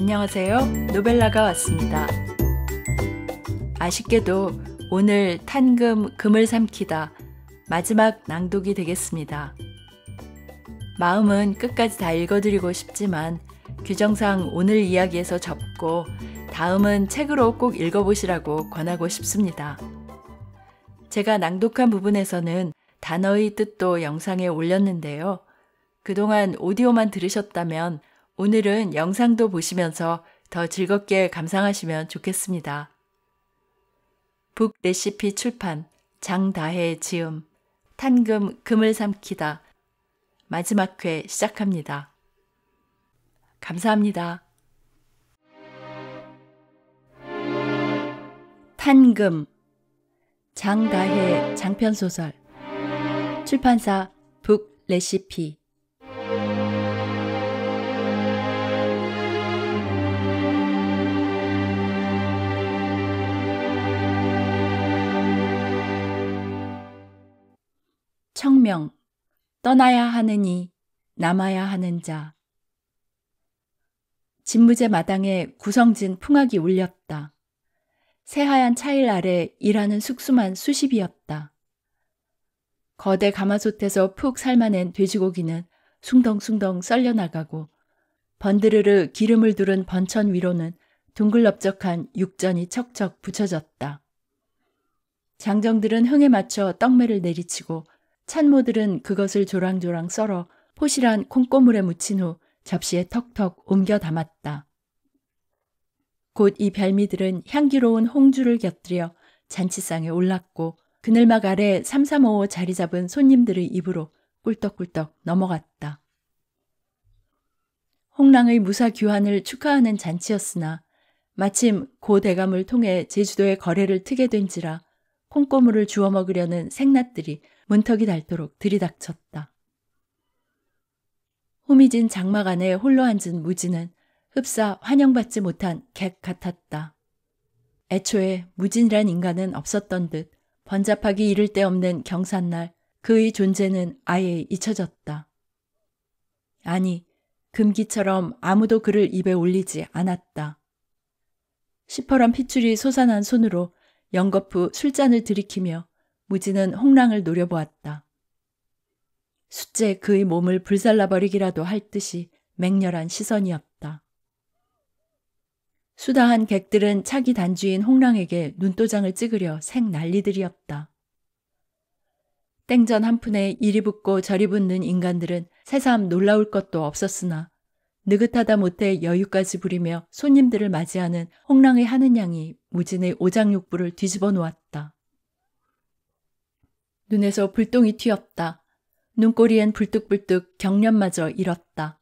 안녕하세요. 노벨라가 왔습니다. 아쉽게도 오늘 탄금 금을 삼키다 마지막 낭독이 되겠습니다. 마음은 끝까지 다 읽어드리고 싶지만 규정상 오늘 이야기에서 접고 다음은 책으로 꼭 읽어보시라고 권하고 싶습니다. 제가 낭독한 부분에서는 단어의 뜻도 영상에 올렸는데요. 그동안 오디오만 들으셨다면 오늘은 영상도 보시면서 더 즐겁게 감상하시면 좋겠습니다. 북 레시피 출판 장다해 지음 탄금 금을 삼키다 마지막 회 시작합니다. 감사합니다. 탄금 장다해 장편소설 출판사 북 레시피 생명, 떠나야 하느니 남아야 하는 자. 진무제 마당에 구성진 풍악이 울렸다. 새하얀 차일 아래 일하는 숙수만 수십이었다. 거대 가마솥에서 푹 삶아낸 돼지고기는 숭덩숭덩 썰려나가고 번드르르 기름을 두른 번천 위로는 둥글넓적한 육전이 척척 붙여졌다. 장정들은 흥에 맞춰 떡매를 내리치고 찬모들은 그것을 조랑조랑 썰어 포실한 콩고물에 묻힌 후 접시에 턱턱 옮겨 담았다. 곧 이 별미들은 향기로운 홍주를 곁들여 잔치상에 올랐고 그늘막 아래 삼삼오오 자리 잡은 손님들의 입으로 꿀떡꿀떡 넘어갔다. 홍랑의 무사 귀환을 축하하는 잔치였으나 마침 고 대감을 통해 제주도의 거래를 트게 된지라 콩고물을 주워 먹으려는 생낫들이 문턱이 닳도록 들이닥쳤다. 호미진 장막 안에 홀로 앉은 무진은 흡사 환영받지 못한 객 같았다. 애초에 무진이란 인간은 없었던 듯 번잡하기 이를 데 없는 경산날 그의 존재는 아예 잊혀졌다. 아니, 금기처럼 아무도 그를 입에 올리지 않았다. 시퍼런 핏줄이 솟아난 손으로 연거푸 술잔을 들이키며 무지는 홍랑을 노려보았다. 숫제 그의 몸을 불살라버리기라도 할 듯이 맹렬한 시선이었다. 수다한 객들은 차기 단주인 홍랑에게 눈도장을 찍으려 생 난리들이었다. 땡전 한 푼에 이리 붙고 저리 붙는 인간들은 새삼 놀라울 것도 없었으나 느긋하다 못해 여유까지 부리며 손님들을 맞이하는 홍랑의 하는 양이 무진의 오장육부를 뒤집어 놓았다. 눈에서 불똥이 튀었다. 눈꼬리엔 불뚝불뚝 경련마저 잃었다.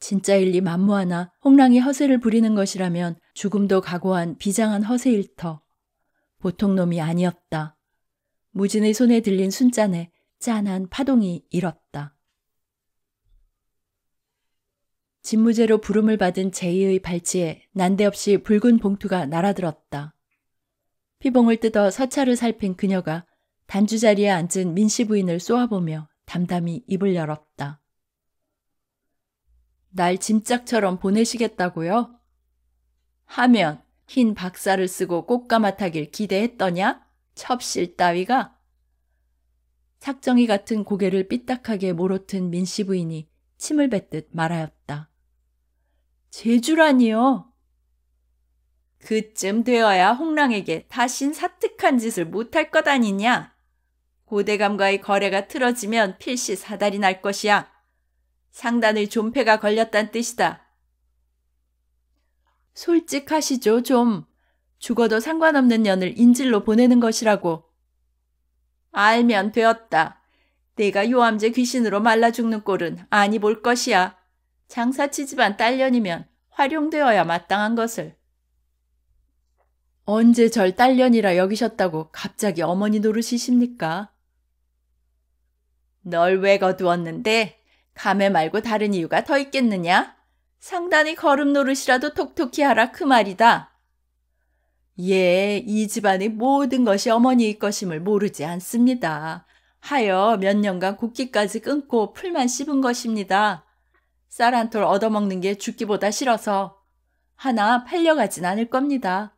진짜일리 만무하나 홍랑이 허세를 부리는 것이라면 죽음도 각오한 비장한 허세일 터. 보통 놈이 아니었다. 무진의 손에 들린 순잔에 짠한 파동이 일었다. 진무제로 부름을 받은 제이의 발치에 난데없이 붉은 봉투가 날아들었다. 피봉을 뜯어 서차를 살핀 그녀가 단주 자리에 앉은 민씨 부인을 쏘아보며 담담히 입을 열었다. 날 짐짝처럼 보내시겠다고요? 하면 흰 박사를 쓰고 꽃가마타길 기대했더냐? 첩실 따위가? 삭정이 같은 고개를 삐딱하게 모로튼 민씨 부인이 침을 뱉듯 말하였다. 제주라니요? 그쯤 되어야 홍랑에게 다신 사특한 짓을 못할 것 아니냐? 고대감과의 거래가 틀어지면 필시 사달이 날 것이야. 상단의 존폐가 걸렸단 뜻이다. 솔직하시죠, 좀. 죽어도 상관없는 년을 인질로 보내는 것이라고. 알면 되었다. 내가 요암제 귀신으로 말라 죽는 꼴은 아니 볼 것이야. 장사치집안 딸년이면 활용되어야 마땅한 것을. 언제 절 딸년이라 여기셨다고 갑자기 어머니 노릇이십니까? 널왜 거두었는데 감에 말고 다른 이유가 더 있겠느냐? 상단히 걸음 노릇이라도 톡톡히 하라 그 말이다. 예, 이 집안의 모든 것이 어머니의 것임을 모르지 않습니다. 하여 몇 년간 국기까지 끊고 풀만 씹은 것입니다. 쌀 한 톨 얻어먹는 게 죽기보다 싫어서 하나 팔려가진 않을 겁니다.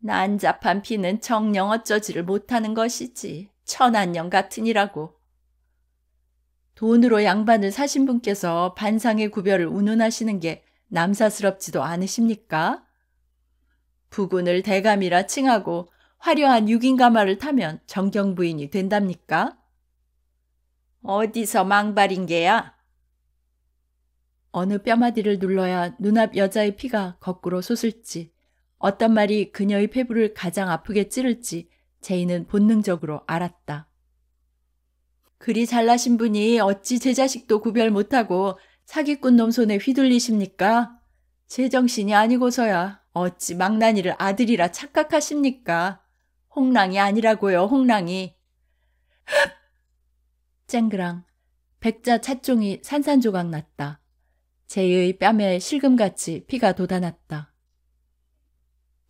난잡한 피는 정령 어쩌지를 못하는 것이지. 천안년 같으니라고. 돈으로 양반을 사신 분께서 반상의 구별을 운운하시는 게 남사스럽지도 않으십니까? 부군을 대감이라 칭하고 화려한 육인가마를 타면 정경부인이 된답니까? 어디서 망발인 게야? 어느 뼈마디를 눌러야 눈앞 여자의 피가 거꾸로 솟을지, 어떤 말이 그녀의 폐부를 가장 아프게 찌를지 제인은 본능적으로 알았다. 그리 잘나신 분이 어찌 제 자식도 구별 못하고 사기꾼 놈 손에 휘둘리십니까? 제정신이 아니고서야 어찌 망나니를 아들이라 착각하십니까? 홍랑이 아니라고요, 홍랑이. 쨍그랑 백자 찻종이 산산조각 났다. 제의 뺨에 실금같이 피가 돋아났다.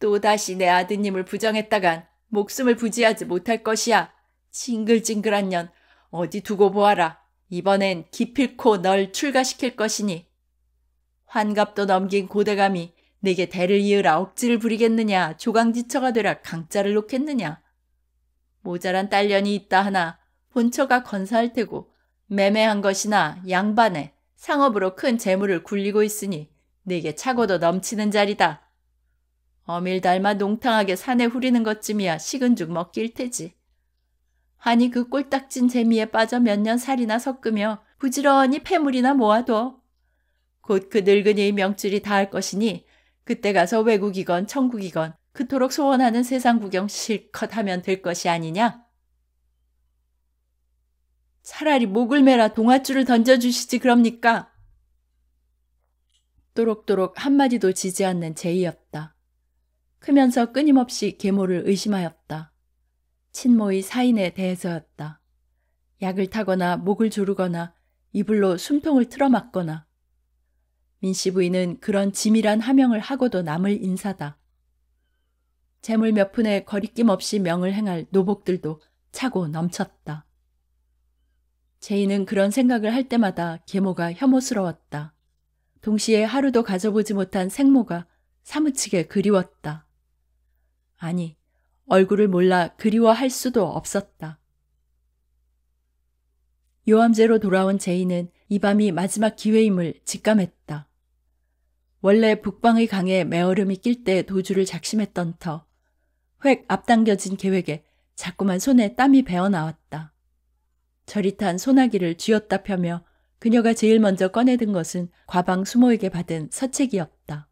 또다시 내 아드님을 부정했다간 목숨을 부지하지 못할 것이야. 징글징글한 년, 어디 두고 보아라. 이번엔 기필코 널 출가시킬 것이니. 환갑도 넘긴 고대감이 내게 대를 이으라 억지를 부리겠느냐, 조강지처가 되라 강자를 놓겠느냐. 모자란 딸년이 있다 하나 본처가 건사할 테고 매매한 것이나 양반에 상업으로 큰 재물을 굴리고 있으니 내게 차고도 넘치는 자리다. 어밀 닮아 농탕하게 산에 후리는 것쯤이야 식은 죽먹길 테지. 하니 그 꼴딱진 재미에 빠져 몇 년 살이나 섞으며 부지런히 폐물이나 모아둬. 곧 그 늙은이의 명줄이 닿을 것이니 그때 가서 외국이건 천국이건 그토록 소원하는 세상 구경 실컷 하면 될 것이 아니냐? 차라리 목을 매라 동아줄을 던져주시지 그럽니까? 또록또록 한마디도 지지 않는 제이였다. 크면서 끊임없이 계모를 의심하였다. 친모의 사인에 대해서였다. 약을 타거나 목을 조르거나 이불로 숨통을 틀어막거나 민씨 부인은 그런 지밀한 하명을 하고도 남을 인사다. 재물 몇 푼에 거리낌 없이 명을 행할 노복들도 차고 넘쳤다. 제인은 그런 생각을 할 때마다 계모가 혐오스러웠다. 동시에 하루도 가져보지 못한 생모가 사무치게 그리웠다. 아니, 얼굴을 몰라 그리워할 수도 없었다. 요암제로 돌아온 제이는 이 밤이 마지막 기회임을 직감했다. 원래 북방의 강에 메어름이 낄 때 도주를 작심했던 터, 획 앞당겨진 계획에 자꾸만 손에 땀이 배어나왔다. 저릿한 소나기를 쥐었다 펴며 그녀가 제일 먼저 꺼내든 것은 과방 수모에게 받은 서책이었다.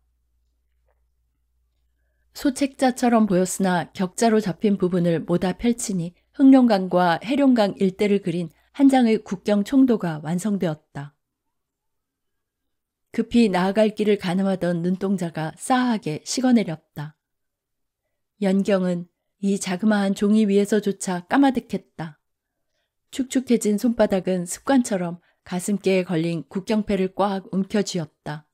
소책자처럼 보였으나 격자로 잡힌 부분을 모다 펼치니 흑룡강과 해룡강 일대를 그린 한 장의 국경 총도가 완성되었다. 급히 나아갈 길을 가늠하던 눈동자가 싸하게 식어내렸다. 연경은 이 자그마한 종이 위에서조차 까마득했다. 축축해진 손바닥은 습관처럼 가슴께에 걸린 국경패를 꽉 움켜쥐었다.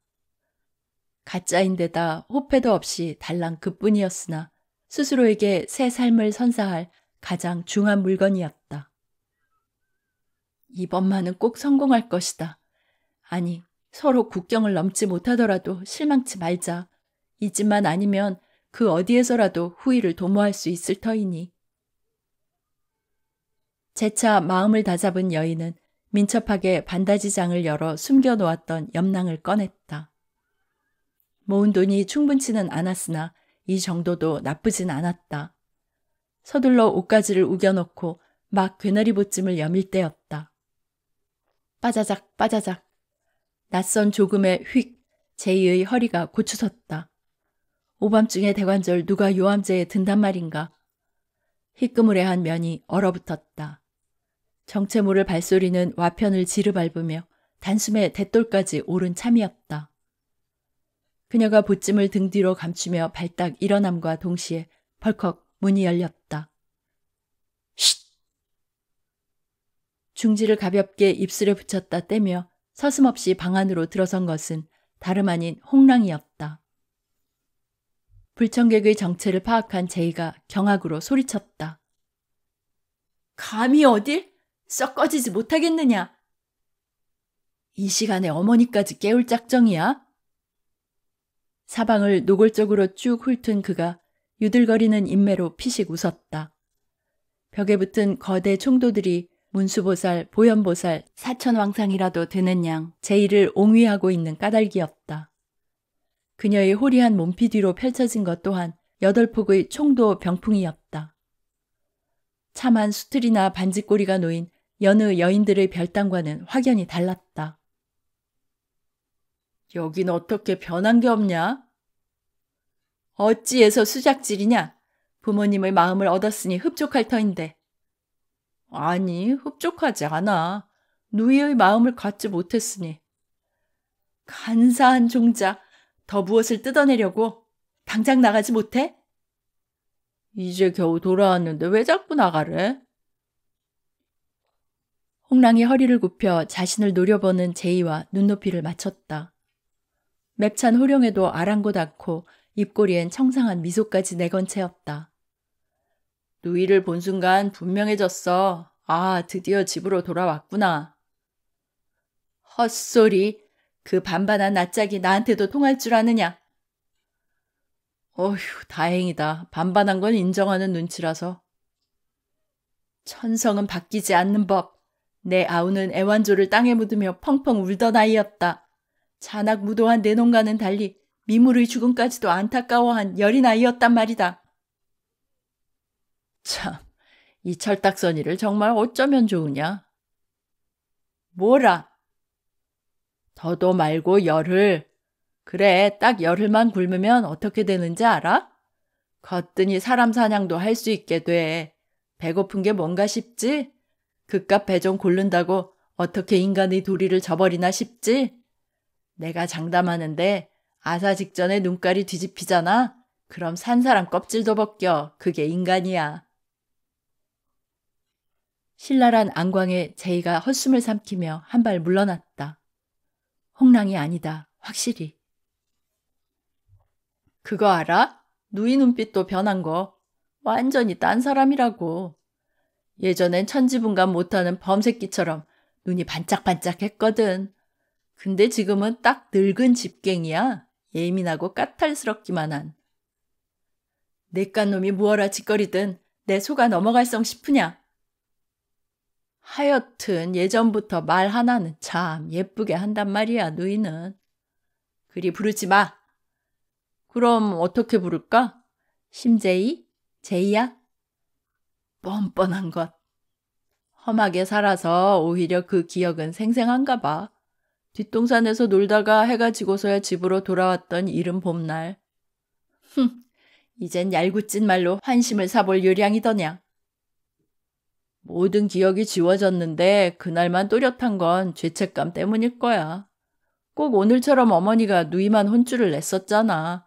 가짜인데다 호패도 없이 달랑 그뿐이었으나 스스로에게 새 삶을 선사할 가장 중한 물건이었다. 이번만은 꼭 성공할 것이다. 아니, 서로 국경을 넘지 못하더라도 실망치 말자. 이 집만 아니면 그 어디에서라도 후일을 도모할 수 있을 터이니. 재차 마음을 다잡은 여인은 민첩하게 반다지장을 열어 숨겨놓았던 염낭을 꺼냈다. 모은 돈이 충분치는 않았으나 이 정도도 나쁘진 않았다. 서둘러 옷가지를 우겨놓고 막 괴나리 보찜을 여밀 때였다. 빠자작 빠자작 낯선 조금의휙 제이의 허리가 고추섰다. 오밤중에 대관절 누가 요암제에 든단 말인가. 희끄무레한 면이 얼어붙었다. 정체 모를 발소리는 와편을 지르 밟으며 단숨에 대돌까지 오른 참이었다. 그녀가 보찜을 등 뒤로 감추며 발딱 일어남과 동시에 벌컥 문이 열렸다. 쉿! 중지를 가볍게 입술에 붙였다 떼며 서슴없이 방 안으로 들어선 것은 다름 아닌 홍랑이었다. 불청객의 정체를 파악한 제이가 경악으로 소리쳤다. 감히 어딜? 썩어지지 못하겠느냐? 이 시간에 어머니까지 깨울 작정이야? 사방을 노골적으로 쭉 훑은 그가 유들거리는 인매로 피식 웃었다. 벽에 붙은 거대 총도들이 문수보살, 보현보살, 사천왕상이라도 되는 양 제의를 옹위하고 있는 까닭이었다. 그녀의 호리한 몸피 뒤로 펼쳐진 것 또한 여덟 폭의 총도 병풍이었다. 차만 수틀이나 반지꼬리가 놓인 여느 여인들의 별당과는 확연히 달랐다. 여긴 어떻게 변한 게 없냐? 어찌해서 수작질이냐? 부모님의 마음을 얻었으니 흡족할 터인데. 아니, 흡족하지 않아. 누이의 마음을 갖지 못했으니. 간사한 종자, 더 무엇을 뜯어내려고? 당장 나가지 못해? 이제 겨우 돌아왔는데 왜 자꾸 나가래? 홍랑이 허리를 굽혀 자신을 노려보는 제이와 눈높이를 맞췄다. 맵찬 호령에도 아랑곳 않고 입꼬리엔 청상한 미소까지 내건 채였다. 누이를 본 순간 분명해졌어. 아, 드디어 집으로 돌아왔구나. 헛소리. 그 반반한 낯짝이 나한테도 통할 줄 아느냐. 어휴, 다행이다. 반반한 건 인정하는 눈치라서. 천성은 바뀌지 않는 법. 내 아우는 애완조를 땅에 묻으며 펑펑 울던 아이였다. 잔악 무도한 내 농가는 달리 미물의 죽음까지도 안타까워한 여린 아이였단 말이다. 참, 이 철딱선이를 정말 어쩌면 좋으냐? 뭐라? 더도 말고 열흘. 그래, 딱 열흘만 굶으면 어떻게 되는지 알아? 거뜬히 사람 사냥도 할 수 있게 돼. 배고픈 게 뭔가 싶지? 그깟 배정 고른다고 어떻게 인간의 도리를 저버리나 싶지? 내가 장담하는데 아사 직전에 눈깔이 뒤집히잖아? 그럼 산 사람 껍질도 벗겨. 그게 인간이야. 신랄한 안광에 제이가 헛숨을 삼키며 한 발 물러났다. 홍랑이 아니다. 확실히. 그거 알아? 누이 눈빛도 변한 거. 완전히 딴 사람이라고. 예전엔 천지분간 못하는 범새끼처럼 눈이 반짝반짝 했거든. 근데 지금은 딱 늙은 집갱이야. 예민하고 까탈스럽기만 한. 내깟 놈이 무어라 짓거리든 내 소가 넘어갈 성 싶으냐? 하여튼 예전부터 말 하나는 참 예쁘게 한단 말이야, 누이는. 그리 부르지 마. 그럼 어떻게 부를까? 심제이? 제이야? 뻔뻔한 것. 험하게 살아서 오히려 그 기억은 생생한가 봐. 뒷동산에서 놀다가 해가 지고서야 집으로 돌아왔던 이른 봄날. 흠, 이젠 얄궂진 말로 환심을 사볼 요량이더냐. 모든 기억이 지워졌는데 그날만 또렷한 건 죄책감 때문일 거야. 꼭 오늘처럼 어머니가 누이만 혼쭐을 냈었잖아.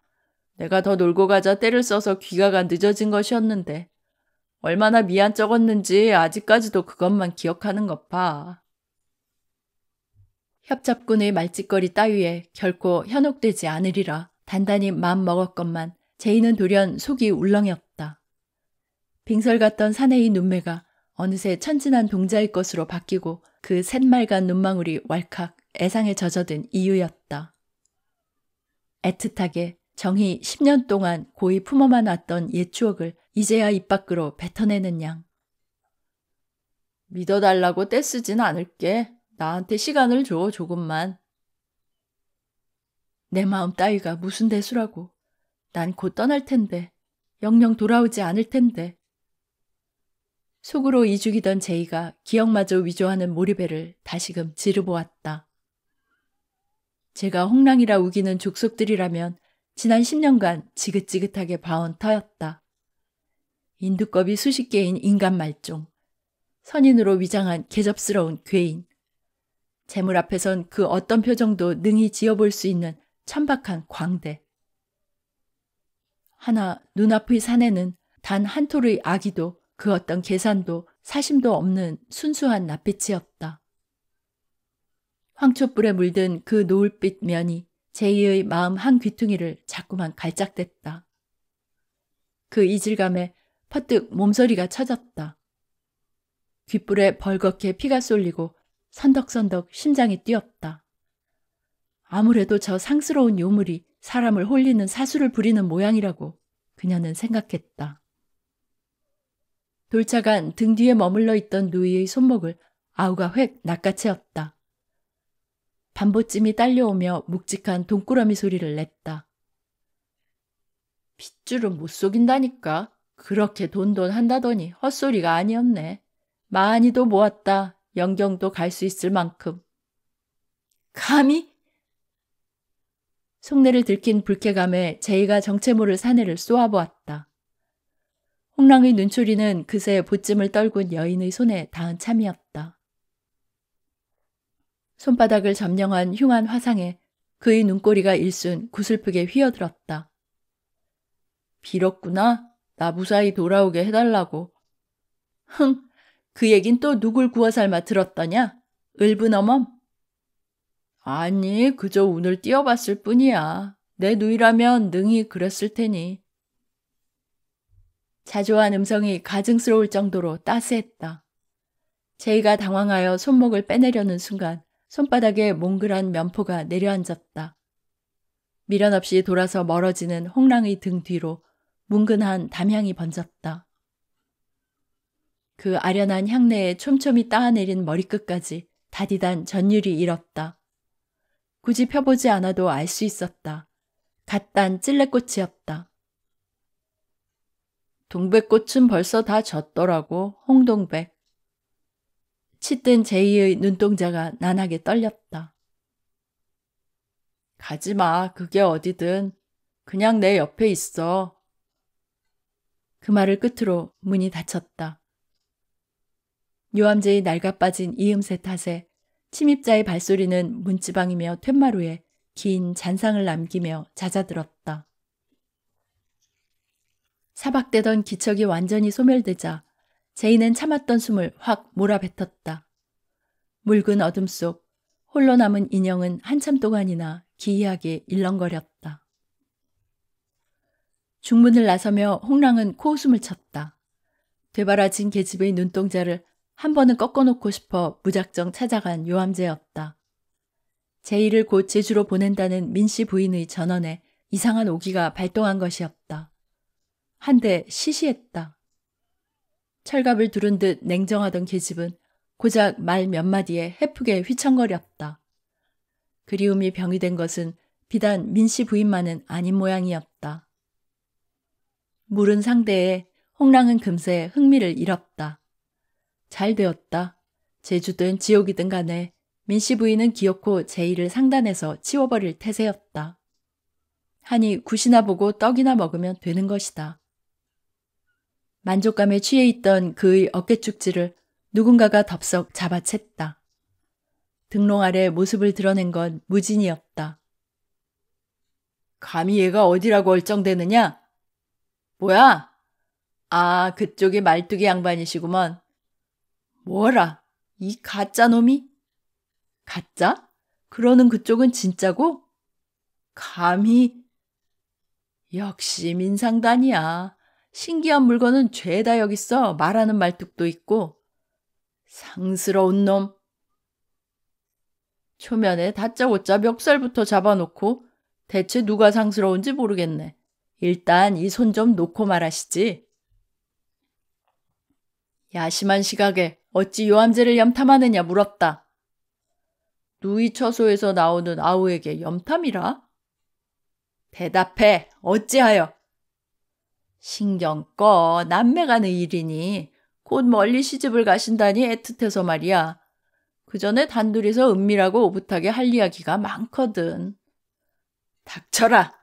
내가 더 놀고 가자 때를 써서 귀가가 늦어진 것이었는데 얼마나 미안 쩍었는지 아직까지도 그것만 기억하는 것 봐. 협잡군의 말짓거리 따위에 결코 현혹되지 않으리라 단단히 마음 먹었건만 제이는 돌연 속이 울렁였다. 빙설 같던 사내의 눈매가 어느새 천진한 동자일 것으로 바뀌고 그 샛말간 눈망울이 왈칵 애상에 젖어든 이유였다. 애틋하게 정희 10년 동안 고이 품어만 왔던 옛 추억을 이제야 입 밖으로 뱉어내는 양. 믿어달라고 떼쓰진 않을게. 나한테 시간을 줘, 조금만. 내 마음 따위가 무슨 대수라고. 난 곧 떠날 텐데. 영영 돌아오지 않을 텐데. 속으로 이죽이던 제이가 기억마저 위조하는 모리배를 다시금 지르보았다. 제가 홍랑이라 우기는 족속들이라면 지난 10년간 지긋지긋하게 봐온 터였다. 인두껍이 수십 개인 인간 말종, 선인으로 위장한 개접스러운 괴인, 재물 앞에선 그 어떤 표정도 능히 지어볼 수 있는 천박한 광대. 하나 눈앞의 산에는 단 한 톨의 아기도 그 어떤 계산도 사심도 없는 순수한 낯빛이었다. 황촛불에 물든 그 노을빛 면이 제이의 마음 한 귀퉁이를 자꾸만 갈짝댔다. 그 이질감에 퍼뜩 몸서리가 쳐졌다. 귓불에 벌겋게 피가 쏠리고 선덕선덕 심장이 뛰었다. 아무래도 저 상스러운 요물이 사람을 홀리는 사수를 부리는 모양이라고 그녀는 생각했다. 돌차간 등 뒤에 머물러 있던 누이의 손목을 아우가 획 낚아채었다. 반보찜이 딸려오며 묵직한 동꾸러미 소리를 냈다. 핏줄은 못 속인다니까. 그렇게 돈돈 한다더니 헛소리가 아니었네. 많이도 모았다. 영경도갈수 있을 만큼. 감히? 속내를 들킨 불쾌감에 제이가 정체모를 사내를 쏘아보았다. 홍랑의 눈초리는 그새 보찜을 떨군 여인의 손에 닿은 참이었다. 손바닥을 점령한 흉한 화상에 그의 눈꼬리가 일순 구슬프게 휘어들었다. 빌었구나. 나 무사히 돌아오게 해달라고. 흥, 그 얘긴 또 누굴 구워 삶아 들었더냐? 을분어멈? 아니, 그저 운을 띄어봤을 뿐이야. 내 누이라면 능히 그랬을 테니. 자조한 음성이 가증스러울 정도로 따스했다. 제이가 당황하여 손목을 빼내려는 순간 손바닥에 몽글한 면포가 내려앉았다. 미련 없이 돌아서 멀어지는 홍랑의 등 뒤로 뭉근한 담향이 번졌다. 그 아련한 향내에 촘촘히 따아내린 머리끝까지 다디단 전율이 일었다. 굳이 펴보지 않아도 알 수 있었다. 갓단 찔레꽃이었다. 동백꽃은 벌써 다 졌더라고, 홍동백. 치뜬 제이의 눈동자가 난하게 떨렸다. 가지 마, 그게 어디든. 그냥 내 옆에 있어. 그 말을 끝으로 문이 닫혔다. 요암제의 날아빠진 이음새 탓에 침입자의 발소리는 문지방이며 툇마루에 긴 잔상을 남기며 잦아들었다. 사박대던 기척이 완전히 소멸되자 제인은 참았던 숨을 확 몰아뱉었다. 묽은 어둠 속 홀로 남은 인형은 한참 동안이나 기이하게 일렁거렸다. 중문을 나서며 홍랑은 코웃음을 쳤다. 되바라진 계집의 눈동자를 한 번은 꺾어놓고 싶어 무작정 찾아간 요암제였다. 제이를 곧 제주로 보낸다는 민씨 부인의 전언에 이상한 오기가 발동한 것이었다. 한데 시시했다. 철갑을 두른 듯 냉정하던 계집은 고작 말 몇 마디에 해프게 휘청거렸다. 그리움이 병이 된 것은 비단 민씨 부인만은 아닌 모양이었다. 물은 상대에 홍랑은 금세 흥미를 잃었다. 잘 되었다. 제주든 지옥이든 간에 민씨 부인은 기어코 제의를 상단에서 치워버릴 태세였다. 하니 굿이나 보고 떡이나 먹으면 되는 것이다. 만족감에 취해 있던 그의 어깨축지를 누군가가 덥석 잡아챘다. 등롱 아래 모습을 드러낸 건 무진이었다. 감히 얘가 어디라고 얼쩡대느냐? 뭐야? 아, 그쪽이 말뚝이 양반이시구먼. 뭐라, 이 가짜 놈이? 가짜? 그러는 그쪽은 진짜고? 감히. 역시 민상단이야. 신기한 물건은 죄다 여기 있어 말하는 말뚝도 있고. 상스러운 놈. 초면에 다짜고짜 멱살부터 잡아놓고 대체 누가 상스러운지 모르겠네. 일단 이 손 좀 놓고 말하시지. 야심한 시각에 어찌 요암제를 염탐하느냐 물었다. 누이 처소에서 나오는 아우에게 염탐이라? 대답해 어찌하여 신경 꺼 남매가는 일이니 곧 멀리 시집을 가신다니 애틋해서 말이야. 그 전에 단둘이서 은밀하고 오붓하게 할 이야기가 많거든. 닥쳐라.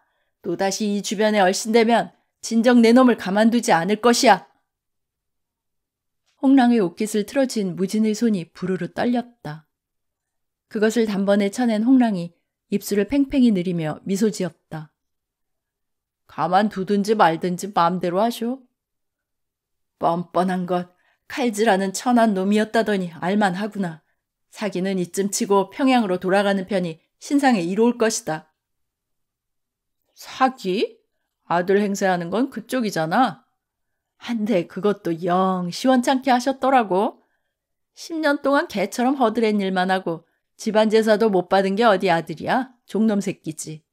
또다시 이 주변에 얼씬되면 진정 내 놈을 가만두지 않을 것이야. 홍랑의 옷깃을 틀어진 무진의 손이 부르르 떨렸다. 그것을 단번에 쳐낸 홍랑이 입술을 팽팽히 느리며 미소 지었다. 가만 두든지 말든지 마음대로 하쇼. 뻔뻔한 것, 칼질하는 천한 놈이었다더니 알만하구나. 사기는 이쯤 치고 평양으로 돌아가는 편이 신상에 이로울 것이다. 사기? 아들 행세하는 건 그쪽이잖아. 한데 아, 네, 그것도 영 시원찮게 하셨더라고. 10년 동안 개처럼 허드렛 일만 하고 집안 제사도 못 받은 게 어디 아들이야? 종놈 새끼지.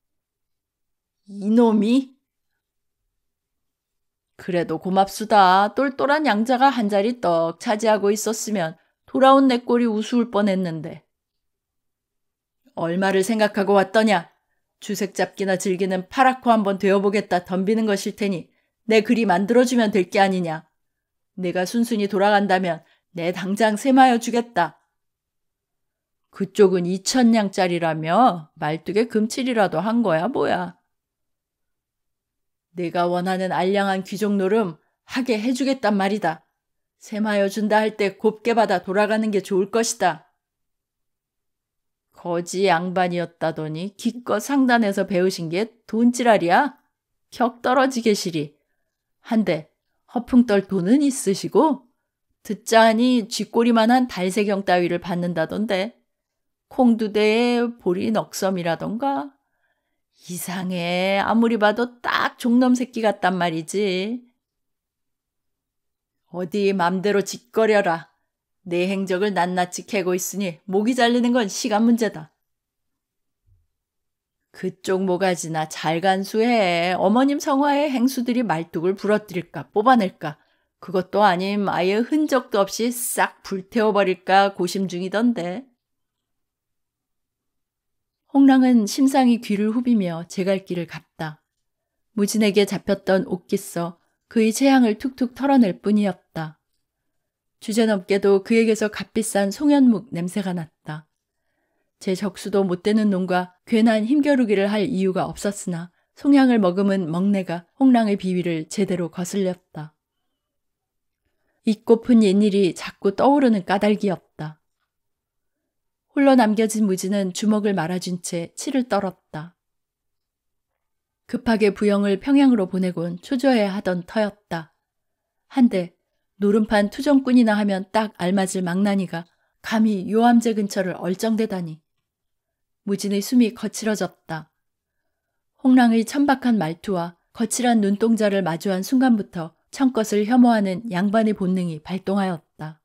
이놈이? 그래도 고맙수다. 똘똘한 양자가 한 자리 떡 차지하고 있었으면 돌아온 내 꼴이 우스울 뻔했는데. 얼마를 생각하고 왔더냐? 주색 잡기나 즐기는 파랗고 한번 되어보겠다 덤비는 것일 테니 내 글이 만들어주면 될 게 아니냐. 내가 순순히 돌아간다면 내 당장 셈하여 주겠다. 그쪽은 2천냥짜리라며 말뚝에 금칠이라도 한 거야 뭐야. 내가 원하는 알량한 귀족 노름 하게 해주겠단 말이다. 셈하여 준다 할 때 곱게 받아 돌아가는 게 좋을 것이다. 거지 양반이었다더니 기껏 상단에서 배우신 게 돈지랄이야? 격 떨어지게 시리. 한데 허풍 떨 돈은 있으시고 듣자하니 쥐꼬리만한 달세경 따위를 받는다던데 콩두대에 보리 넉섬이라던가 이상해 아무리 봐도 딱 종놈 새끼 같단 말이지. 어디 맘대로 짓거려라. 내 행적을 낱낱이 캐고 있으니 목이 잘리는 건 시간 문제다. 그쪽 모가지나 잘 간수해. 어머님 성화에 행수들이 말뚝을 부러뜨릴까 뽑아낼까. 그것도 아님 아예 흔적도 없이 싹 불태워버릴까 고심 중이던데. 홍랑은 심상이 귀를 후비며 제갈 길을 갔다. 무진에게 잡혔던 옷깃서 그의 체향을 툭툭 털어낼 뿐이었다. 주제넘게도 그에게서 값비싼 송현묵 냄새가 났다. 제 적수도 못되는 놈과 괜한 힘겨루기를 할 이유가 없었으나 송양을 머금은 먹내가 홍랑의 비위를 제대로 거슬렸다. 잊고픈 옛일이 자꾸 떠오르는 까닭이었다. 홀로 남겨진 무지는 주먹을 말아준 채 치를 떨었다. 급하게 부영을 평양으로 보내곤 초조해 하던 터였다. 한데 노름판 투정꾼이나 하면 딱 알맞을 망나니가 감히 요암제 근처를 얼쩡대다니. 무진의 숨이 거칠어졌다. 홍랑의 천박한 말투와 거칠한 눈동자를 마주한 순간부터 청껏을 혐오하는 양반의 본능이 발동하였다.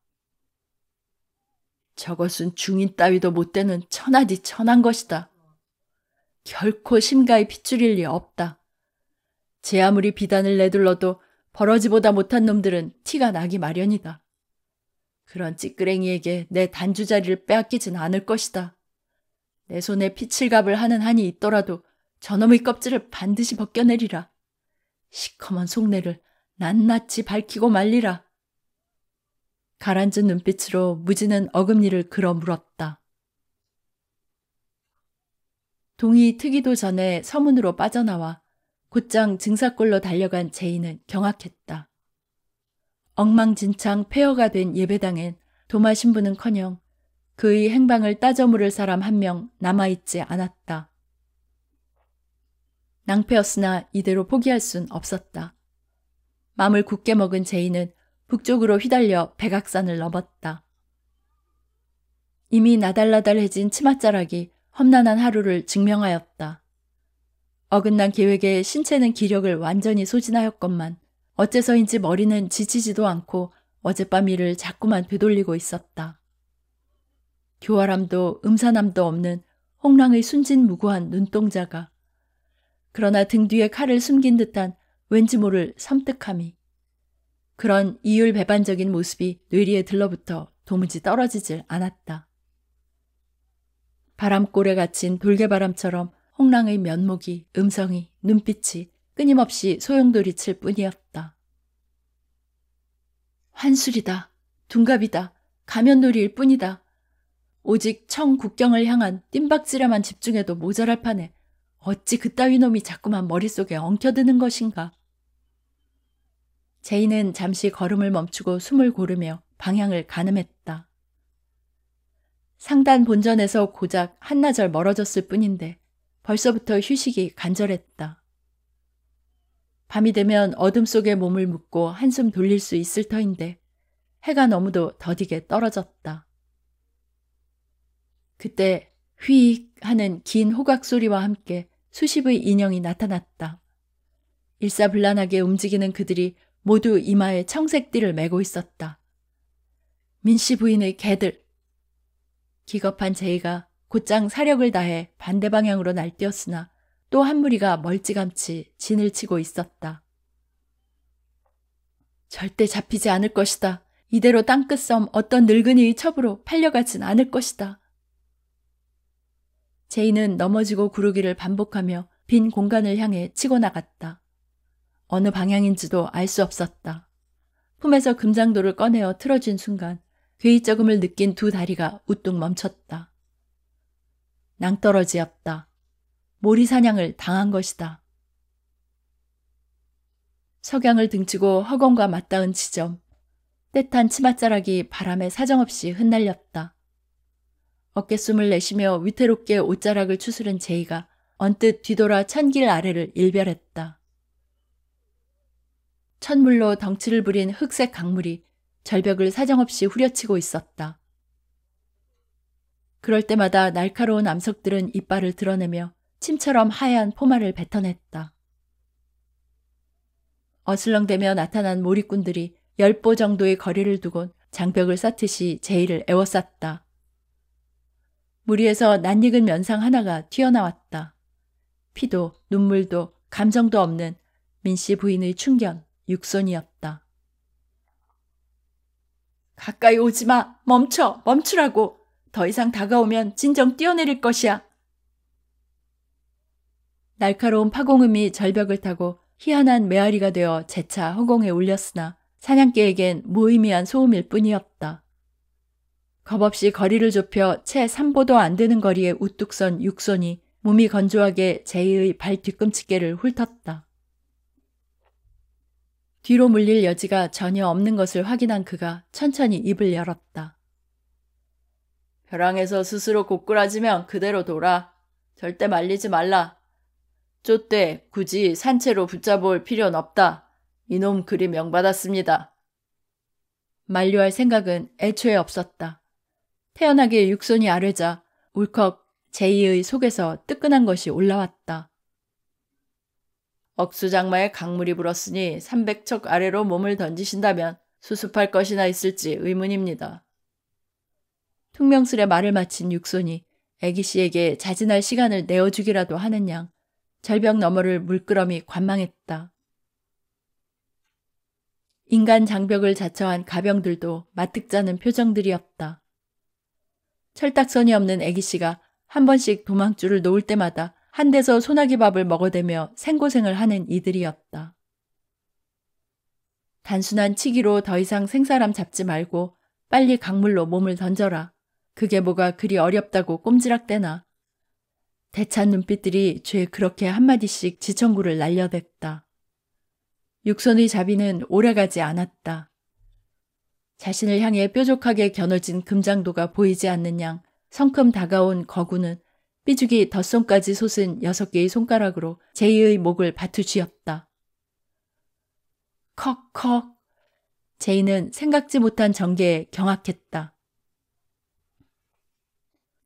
저것은 중인 따위도 못되는 천하디 천한 것이다. 결코 심가에 핏줄일 리 없다. 제 아무리 비단을 내둘러도 버러지보다 못한 놈들은 티가 나기 마련이다. 그런 찌끄랭이에게 내 단주자리를 빼앗기진 않을 것이다. 내 손에 빛을 갑을 하는 한이 있더라도 저놈의 껍질을 반드시 벗겨내리라. 시커먼 속내를 낱낱이 밝히고 말리라. 가라앉은 눈빛으로 무지는 어금니를 그어 물었다. 동이 트기도 전에 서문으로 빠져나와 곧장 증사골로 달려간 제인은 경악했다. 엉망진창 폐허가 된 예배당엔 도마 신부는커녕 그의 행방을 따져물을 사람 한 명 남아있지 않았다. 낭패였으나 이대로 포기할 순 없었다. 맘을 굳게 먹은 제인은 북쪽으로 휘달려 백악산을 넘었다. 이미 나달나달해진 치맛자락이 험난한 하루를 증명하였다. 어긋난 계획에 신체는 기력을 완전히 소진하였건만 어째서인지 머리는 지치지도 않고 어젯밤 일을 자꾸만 되돌리고 있었다. 교활함도 음산함도 없는 홍랑의 순진무구한 눈동자가 그러나 등 뒤에 칼을 숨긴 듯한 왠지 모를 섬뜩함이 그런 이율배반적인 모습이 뇌리에 들러붙어 도무지 떨어지질 않았다. 바람골에 갇힌 돌개바람처럼 홍랑의 면목이, 음성이, 눈빛이 끊임없이 소용돌이칠 뿐이었다. 환술이다, 둔갑이다, 가면놀이일 뿐이다. 오직 청 국경을 향한 뜀박질에만 집중해도 모자랄 판에 어찌 그따위 놈이 자꾸만 머릿속에 엉켜드는 것인가. 제인은 잠시 걸음을 멈추고 숨을 고르며 방향을 가늠했다. 상단 본전에서 고작 한나절 멀어졌을 뿐인데 벌써부터 휴식이 간절했다. 밤이 되면 어둠 속에 몸을 묻고 한숨 돌릴 수 있을 터인데 해가 너무도 더디게 떨어졌다. 그때 휘익 하는 긴 호각 소리와 함께 수십의 인형이 나타났다. 일사불란하게 움직이는 그들이 모두 이마에 청색띠를 메고 있었다. 민씨 부인의 개들. 기겁한 제이가 곧장 사력을 다해 반대 방향으로 날뛰었으나 또 한 무리가 멀찌감치 진을 치고 있었다. 절대 잡히지 않을 것이다. 이대로 땅끝섬 어떤 늙은이의 첩으로 팔려가진 않을 것이다. 제이는 넘어지고 구르기를 반복하며 빈 공간을 향해 치고 나갔다. 어느 방향인지도 알 수 없었다. 품에서 금장도를 꺼내어 틀어진 순간 괴이적음을 느낀 두 다리가 우뚝 멈췄다. 낭떠러지였다. 모리 사냥을 당한 것이다. 석양을 등치고 허공과 맞닿은 지점. 때탄 치맛자락이 바람에 사정없이 흩날렸다. 어깨숨을 내쉬며 위태롭게 옷자락을 추스른 제이가 언뜻 뒤돌아 천길 아래를 일별했다. 천물로 덩치를 부린 흑색 강물이 절벽을 사정없이 후려치고 있었다. 그럴 때마다 날카로운 암석들은 이빨을 드러내며 침처럼 하얀 포말을 뱉어냈다. 어슬렁대며 나타난 몰입꾼들이 열보 정도의 거리를 두곤 장벽을 쌓듯이 제이를 애워쌌다. 무리에서 낯익은 면상 하나가 튀어나왔다. 피도 눈물도 감정도 없는 민씨 부인의 충견, 육손이었다. 가까이 오지 마! 멈춰! 멈추라고! 더 이상 다가오면 진정 뛰어내릴 것이야! 날카로운 파공음이 절벽을 타고 희한한 메아리가 되어 재차 허공에 울렸으나 사냥개에겐 무의미한 소음일 뿐이었다. 겁없이 거리를 좁혀 채 3보도 안 되는 거리에 우뚝 선 육손이 몸이 건조하게 제이의 발 뒤꿈치께를 훑었다. 뒤로 물릴 여지가 전혀 없는 것을 확인한 그가 천천히 입을 열었다. 벼랑에서 스스로 고꾸라지면 그대로 돌아. 절대 말리지 말라. 쪼때 굳이 산채로 붙잡을 필요는 없다. 이놈 그리 명받았습니다. 만류할 생각은 애초에 없었다. 태연하게 육손이 아래자 울컥 제이의 속에서 뜨끈한 것이 올라왔다. 억수장마에 강물이 불었으니 300척 아래로 몸을 던지신다면 수습할 것이나 있을지 의문입니다. 퉁명스레 말을 마친 육손이 애기 씨에게 자진할 시간을 내어주기라도 하는 양 절벽 너머를 물끄러미 관망했다. 인간 장벽을 자처한 가병들도 마뜩 자는 표정들이었다. 철딱선이 없는 애기씨가 한 번씩 도망줄을 놓을 때마다 한 대서 소나기밥을 먹어대며 생고생을 하는 이들이었다. 단순한 치기로 더 이상 생사람 잡지 말고 빨리 강물로 몸을 던져라. 그게 뭐가 그리 어렵다고 꼼지락대나. 대찬 눈빛들이 죄 그렇게 한마디씩 지청구를 날려댔다. 육손의 자비는 오래가지 않았다. 자신을 향해 뾰족하게 겨눠진 금장도가 보이지 않는 양 성큼 다가온 거구는 삐죽이 덧손까지 솟은 여섯 개의 손가락으로 제이의 목을 바투쥐었다. 컥컥 제이는 생각지 못한 전개에 경악했다.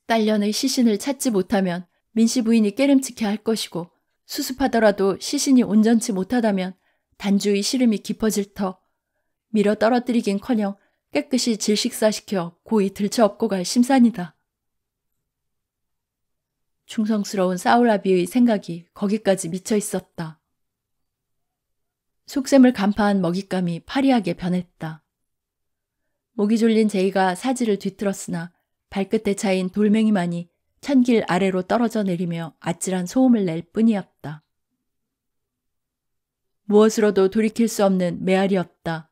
딸년의 시신을 찾지 못하면 민씨 부인이 깨름칙해 할 것이고 수습하더라도 시신이 온전치 못하다면 단주의 시름이 깊어질 터 밀어 떨어뜨리긴커녕 깨끗이 질식사시켜 고이 들쳐업고 갈 심산이다. 충성스러운 사우라비의 생각이 거기까지 미쳐 있었다. 속셈을 간파한 먹잇감이 파리하게 변했다. 목이 졸린 제이가 사지를 뒤틀었으나 발끝에 차인 돌멩이만이 천길 아래로 떨어져 내리며 아찔한 소음을 낼 뿐이었다. 무엇으로도 돌이킬 수 없는 메아리였다.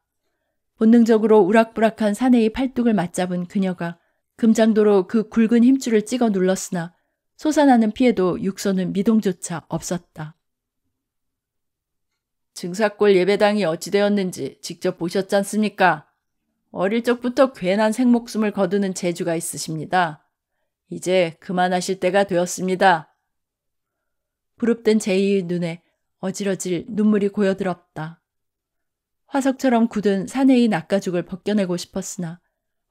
본능적으로 우락부락한 사내의 팔뚝을 맞잡은 그녀가 금장도로 그 굵은 힘줄을 찍어 눌렀으나 솟아나는 피해도 육소는 미동조차 없었다. 증사골 예배당이 어찌되었는지 직접 보셨잖습니까 어릴 적부터 괜한 생목숨을 거두는 재주가 있으십니다. 이제 그만하실 때가 되었습니다. 부릅뜬 제이의 눈에 어질어질 눈물이 고여들었다. 화석처럼 굳은 사내의 낙가죽을 벗겨내고 싶었으나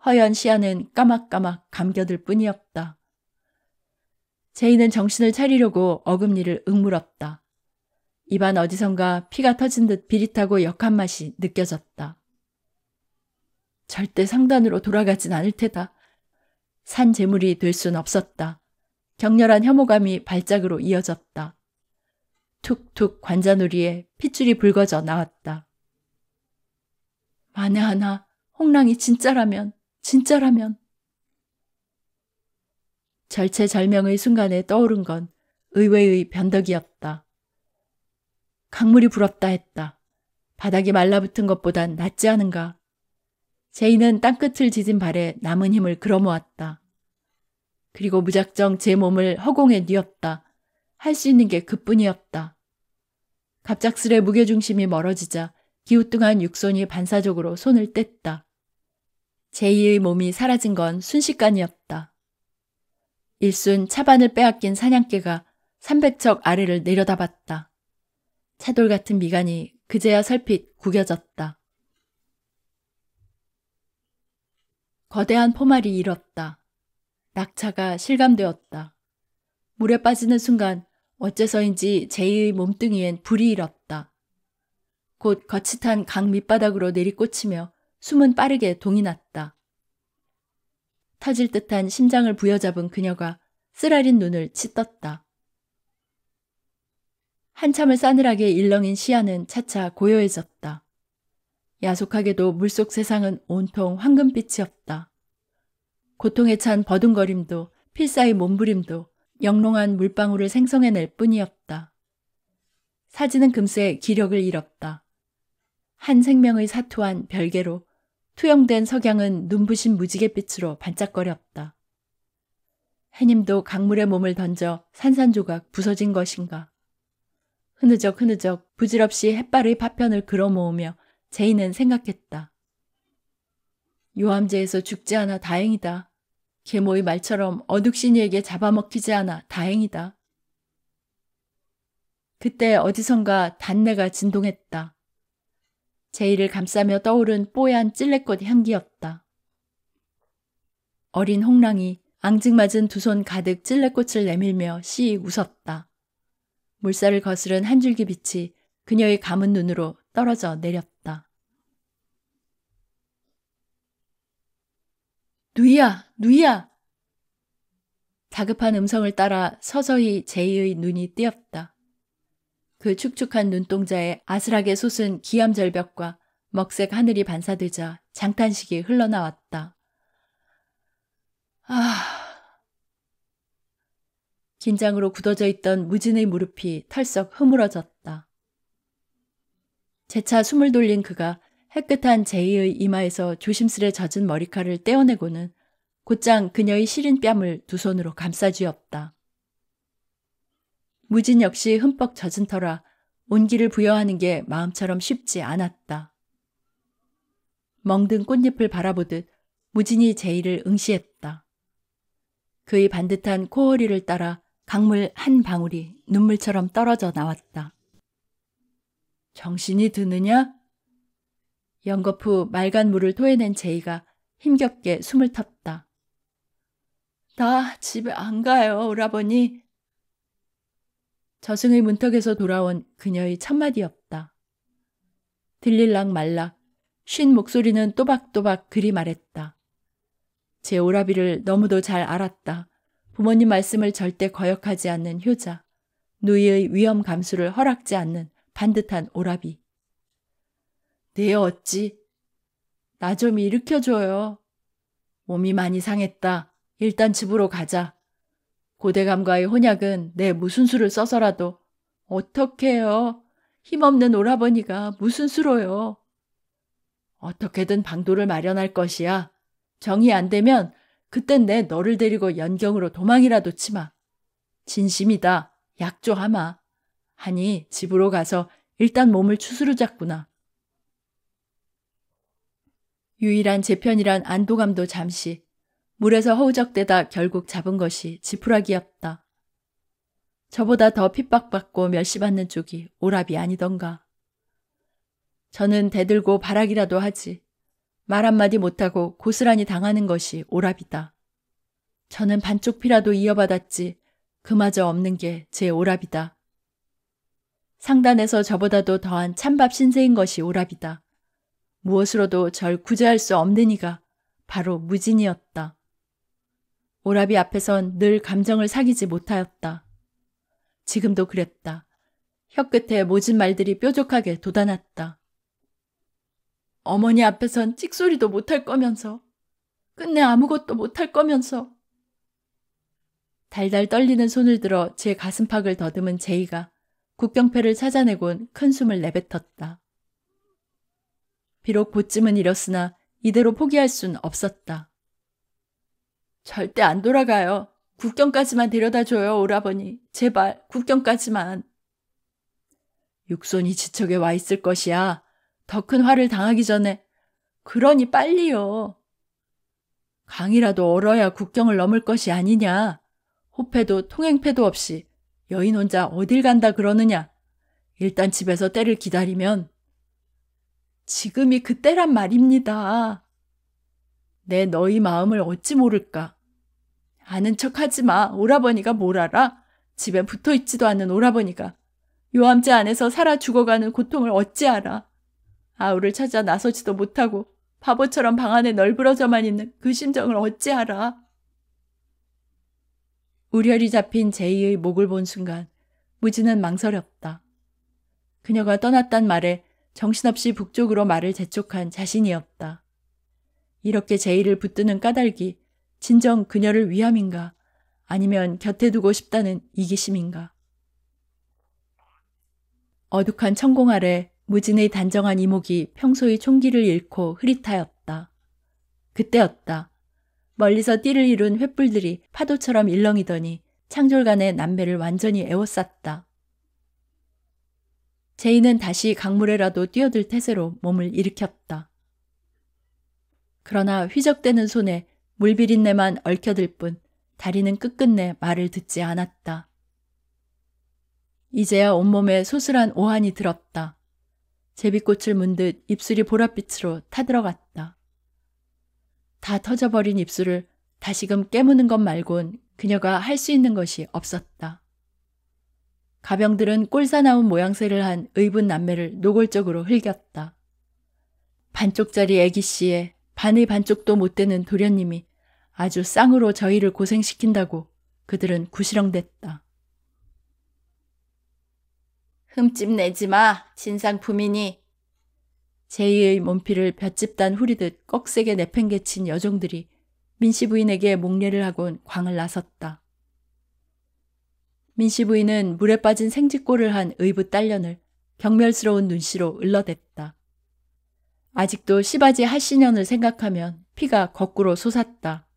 허연 시야는 까막까막 감겨들 뿐이었다. 제이는 정신을 차리려고 어금니를 응물었다. 입안 어디선가 피가 터진 듯 비릿하고 역한 맛이 느껴졌다. 절대 상단으로 돌아가진 않을 테다. 산 재물이 될 순 없었다. 격렬한 혐오감이 발작으로 이어졌다. 툭툭 관자놀이에 핏줄이 붉어져 나왔다. 아내 하나 홍랑이 진짜라면, 진짜라면. 절체절명의 순간에 떠오른 건 의외의 변덕이었다. 강물이 부럽다 했다. 바닥이 말라붙은 것보단 낫지 않은가. 제이는 땅끝을 지진 발에 남은 힘을 끌어모았다. 그리고 무작정 제 몸을 허공에 뉘었다. 할 수 있는 게 그뿐이었다. 갑작스레 무게중심이 멀어지자 기우뚱한 육손이 반사적으로 손을 뗐다. 제이의 몸이 사라진 건 순식간이었다. 일순 차반을 빼앗긴 사냥개가 300척 아래를 내려다봤다. 차돌 같은 미간이 그제야 설핏 구겨졌다. 거대한 포말이 일었다. 낙차가 실감되었다. 물에 빠지는 순간 어째서인지 제이의 몸뚱이엔 불이 일었다. 곧거칫한강 밑바닥으로 내리꽂히며 숨은 빠르게 동이 났다. 터질 듯한 심장을 부여잡은 그녀가 쓰라린 눈을 치떴다. 한참을 싸늘하게 일렁인 시야는 차차 고요해졌다. 야속하게도 물속 세상은 온통 황금빛이었다. 고통에 찬 버둥거림도 필사의 몸부림도 영롱한 물방울을 생성해낼 뿐이었다. 사진은 금세 기력을 잃었다. 한 생명의 사토한 별개로 투영된 석양은 눈부신 무지갯빛으로 반짝거렸다. 해님도 강물에 몸을 던져 산산조각 부서진 것인가. 흐느적 흐느적 부질없이 햇발의 파편을 끌어모으며 제이는 생각했다. 요암제에서 죽지 않아 다행이다. 계모의 말처럼 어둑신이에게 잡아먹히지 않아 다행이다. 그때 어디선가 단내가 진동했다. 제 이를 감싸며 떠오른 뽀얀 찔레꽃 향기였다. 어린 홍랑이 앙증맞은 두 손 가득 찔레꽃을 내밀며 씨 웃었다. 물살을 거스른 한 줄기 빛이 그녀의 감은 눈으로 떨어져 내렸다. 누이야, 누이야! 다급한 음성을 따라 서서히 제이의 눈이 띄었다. 그 축축한 눈동자에 아슬하게 솟은 기암절벽과 먹색 하늘이 반사되자 장탄식이 흘러나왔다. 아... 긴장으로 굳어져 있던 무진의 무릎이 털썩 흐물어졌다. 재차 숨을 돌린 그가 깨끗한 제이의 이마에서 조심스레 젖은 머리카락을 떼어내고는 곧장 그녀의 시린 뺨을 두 손으로 감싸 쥐었다. 무진 역시 흠뻑 젖은 터라 온기를 부여하는 게 마음처럼 쉽지 않았다. 멍든 꽃잎을 바라보듯 무진이 제의를 응시했다. 그의 반듯한 코어리를 따라 강물 한 방울이 눈물처럼 떨어져 나왔다. 정신이 드느냐? 연거푸 맑은 물을 토해낸 제이가 힘겹게 숨을 텄다. 나 집에 안 가요, 오라버니. 저승의 문턱에서 돌아온 그녀의 첫마디였다. 들릴락 말락 쉰 목소리는 또박또박 그리 말했다. 제 오라비를 너무도 잘 알았다. 부모님 말씀을 절대 거역하지 않는 효자. 누이의 위험 감수를 허락지 않는 반듯한 오라비. 네 어찌? 나 좀 일으켜줘요. 몸이 많이 상했다. 일단 집으로 가자. 고대감과의 혼약은 내 무슨 수를 써서라도 어떻게요? 힘없는 오라버니가 무슨 수로요? 어떻게든 방도를 마련할 것이야. 정이 안 되면 그땐 내 너를 데리고 연경으로 도망이라도 치마. 진심이다. 약조하마. 하니 집으로 가서 일단 몸을 추스르자꾸나. 유일한 재편이란 안도감도 잠시 물에서 허우적대다 결국 잡은 것이 지푸라기였다. 저보다 더 핍박받고 멸시받는 쪽이 오랍이 아니던가. 저는 대들고 바라기라도 하지. 말 한마디 못하고 고스란히 당하는 것이 오랍이다. 저는 반쪽 피라도 이어받았지 그마저 없는 게 제 오랍이다. 상단에서 저보다도 더한 찬밥 신세인 것이 오랍이다. 무엇으로도 절 구제할 수 없는 이가 바로 무진이었다. 오라비 앞에선 늘 감정을 사귀지 못하였다. 지금도 그랬다. 혀끝에 모진 말들이 뾰족하게 돋아났다. 어머니 앞에선 찍소리도 못할 거면서 끝내 아무것도 못할 거면서 달달 떨리는 손을 들어 제 가슴팍을 더듬은 제이가 국경패를 찾아내곤 큰 숨을 내뱉었다. 비록 보쯤은 잃었으나 이대로 포기할 순 없었다. 절대 안 돌아가요. 국경까지만 데려다줘요, 오라버니. 제발, 국경까지만. 육손이 지척에 와 있을 것이야. 더 큰 화를 당하기 전에. 그러니 빨리요. 강이라도 얼어야 국경을 넘을 것이 아니냐. 호패도 통행패도 없이 여인 혼자 어딜 간다 그러느냐. 일단 집에서 때를 기다리면. 지금이 그때란 말입니다. 내 너희 마음을 어찌 모를까? 아는 척 하지 마. 오라버니가 뭘 알아? 집에 붙어 있지도 않는 오라버니가 요암제 안에서 살아 죽어가는 고통을 어찌 알아? 아우를 찾아 나서지도 못하고 바보처럼 방 안에 널브러져만 있는 그 심정을 어찌 알아? 우열이 잡힌 제이의 목을 본 순간 무지는 망설였다. 그녀가 떠났단 말에 정신없이 북쪽으로 말을 재촉한 자신이었다. 이렇게 제의를 붙드는 까닭이 진정 그녀를 위함인가 아니면 곁에 두고 싶다는 이기심인가. 어둑한 천공 아래 무진의 단정한 이목이 평소의 총기를 잃고 흐릿하였다. 그때였다. 멀리서 띠를 이룬 횃불들이 파도처럼 일렁이더니 창졸간의 남매를 완전히 애워쌌다. 제이는 다시 강물에라도 뛰어들 태세로 몸을 일으켰다. 그러나 휘적대는 손에 물비린내만 얽혀들 뿐 다리는 끝끝내 말을 듣지 않았다. 이제야 온몸에 소슬한 오한이 들었다. 제비꽃을 문 듯 입술이 보랏빛으로 타들어갔다. 다 터져버린 입술을 다시금 깨무는 것 말곤 그녀가 할 수 있는 것이 없었다. 가병들은 꼴사나운 모양새를 한 의분 남매를 노골적으로 흘겼다. 반쪽짜리 애기씨의 반의 반쪽도 못 되는 도련님이 아주 쌍으로 저희를 고생시킨다고 그들은 구시렁댔다. 흠집 내지 마, 진상품이니. 제이의 몸피를 볏짚단 후리듯 꺽세게 내팽개친 여종들이 민씨 부인에게 목례를 하곤 광을 나섰다. 민씨 부인은 물에 빠진 생쥐꼴을 한 의붓 딸년을 경멸스러운 눈시로 을러댔다. 아직도 시바지 하신년을 생각하면 피가 거꾸로 솟았다.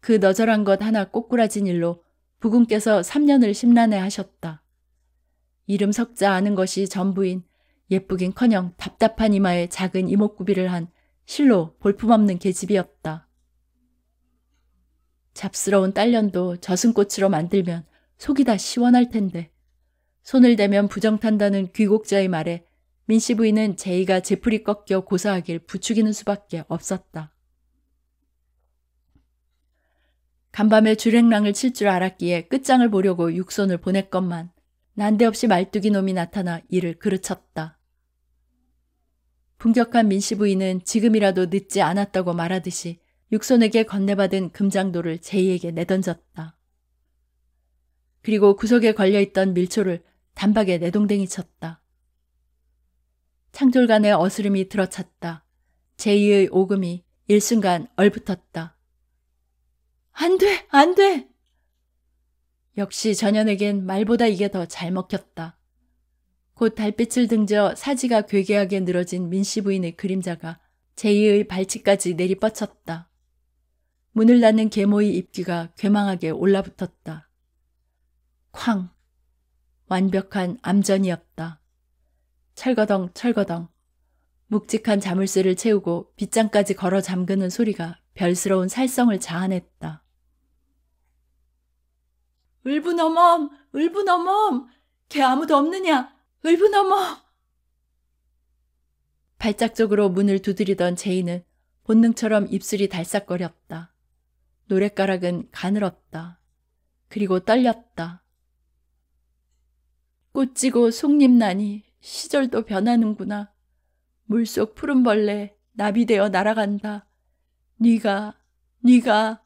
그 너절한 것 하나 꼬꾸라진 일로 부군께서 3년을 심란해 하셨다. 이름 석자 아는 것이 전부인 예쁘긴커녕 답답한 이마에 작은 이목구비를 한 실로 볼품없는 계집이었다. 잡스러운 딸년도 저승꽃으로 만들면 속이 다 시원할 텐데 손을 대면 부정탄다는 귀곡자의 말에 민씨 부인은 제이가 제풀이 꺾여 고사하길 부추기는 수밖에 없었다. 간밤에 주랭랑을 칠 줄 알았기에 끝장을 보려고 육손을 보냈건만 난데없이 말뚝이 놈이 나타나 이를 그르쳤다. 분격한 민씨 부인은 지금이라도 늦지 않았다고 말하듯이 육손에게 건네받은 금장도를 제이에게 내던졌다. 그리고 구석에 걸려있던 밀초를 단박에 내동댕이 쳤다. 창졸간의 어스름이 들어찼다. 제이의 오금이 일순간 얼붙었다. 안 돼! 안 돼! 역시 전현에겐 말보다 이게 더 잘 먹혔다. 곧 달빛을 등져 사지가 괴괴하게 늘어진 민씨 부인의 그림자가 제이의 발치까지 내리뻗쳤다. 문을 닫는 계모의 입귀가 괴망하게 올라붙었다. 쾅! 완벽한 암전이었다. 철거덩철거덩 묵직한 자물쇠를 채우고 빗장까지 걸어 잠그는 소리가 별스러운 살성을 자아냈다. 을부넘엄! 을부넘엄! 개 아무도 없느냐! 을부넘엄! 발작적으로 문을 두드리던 제이는 본능처럼 입술이 달싹거렸다. 노랫가락은 가늘었다. 그리고 떨렸다. 꽃지고 속잎나니 시절도 변하는구나. 물속 푸른 벌레 나비되어 날아간다. 네가 네가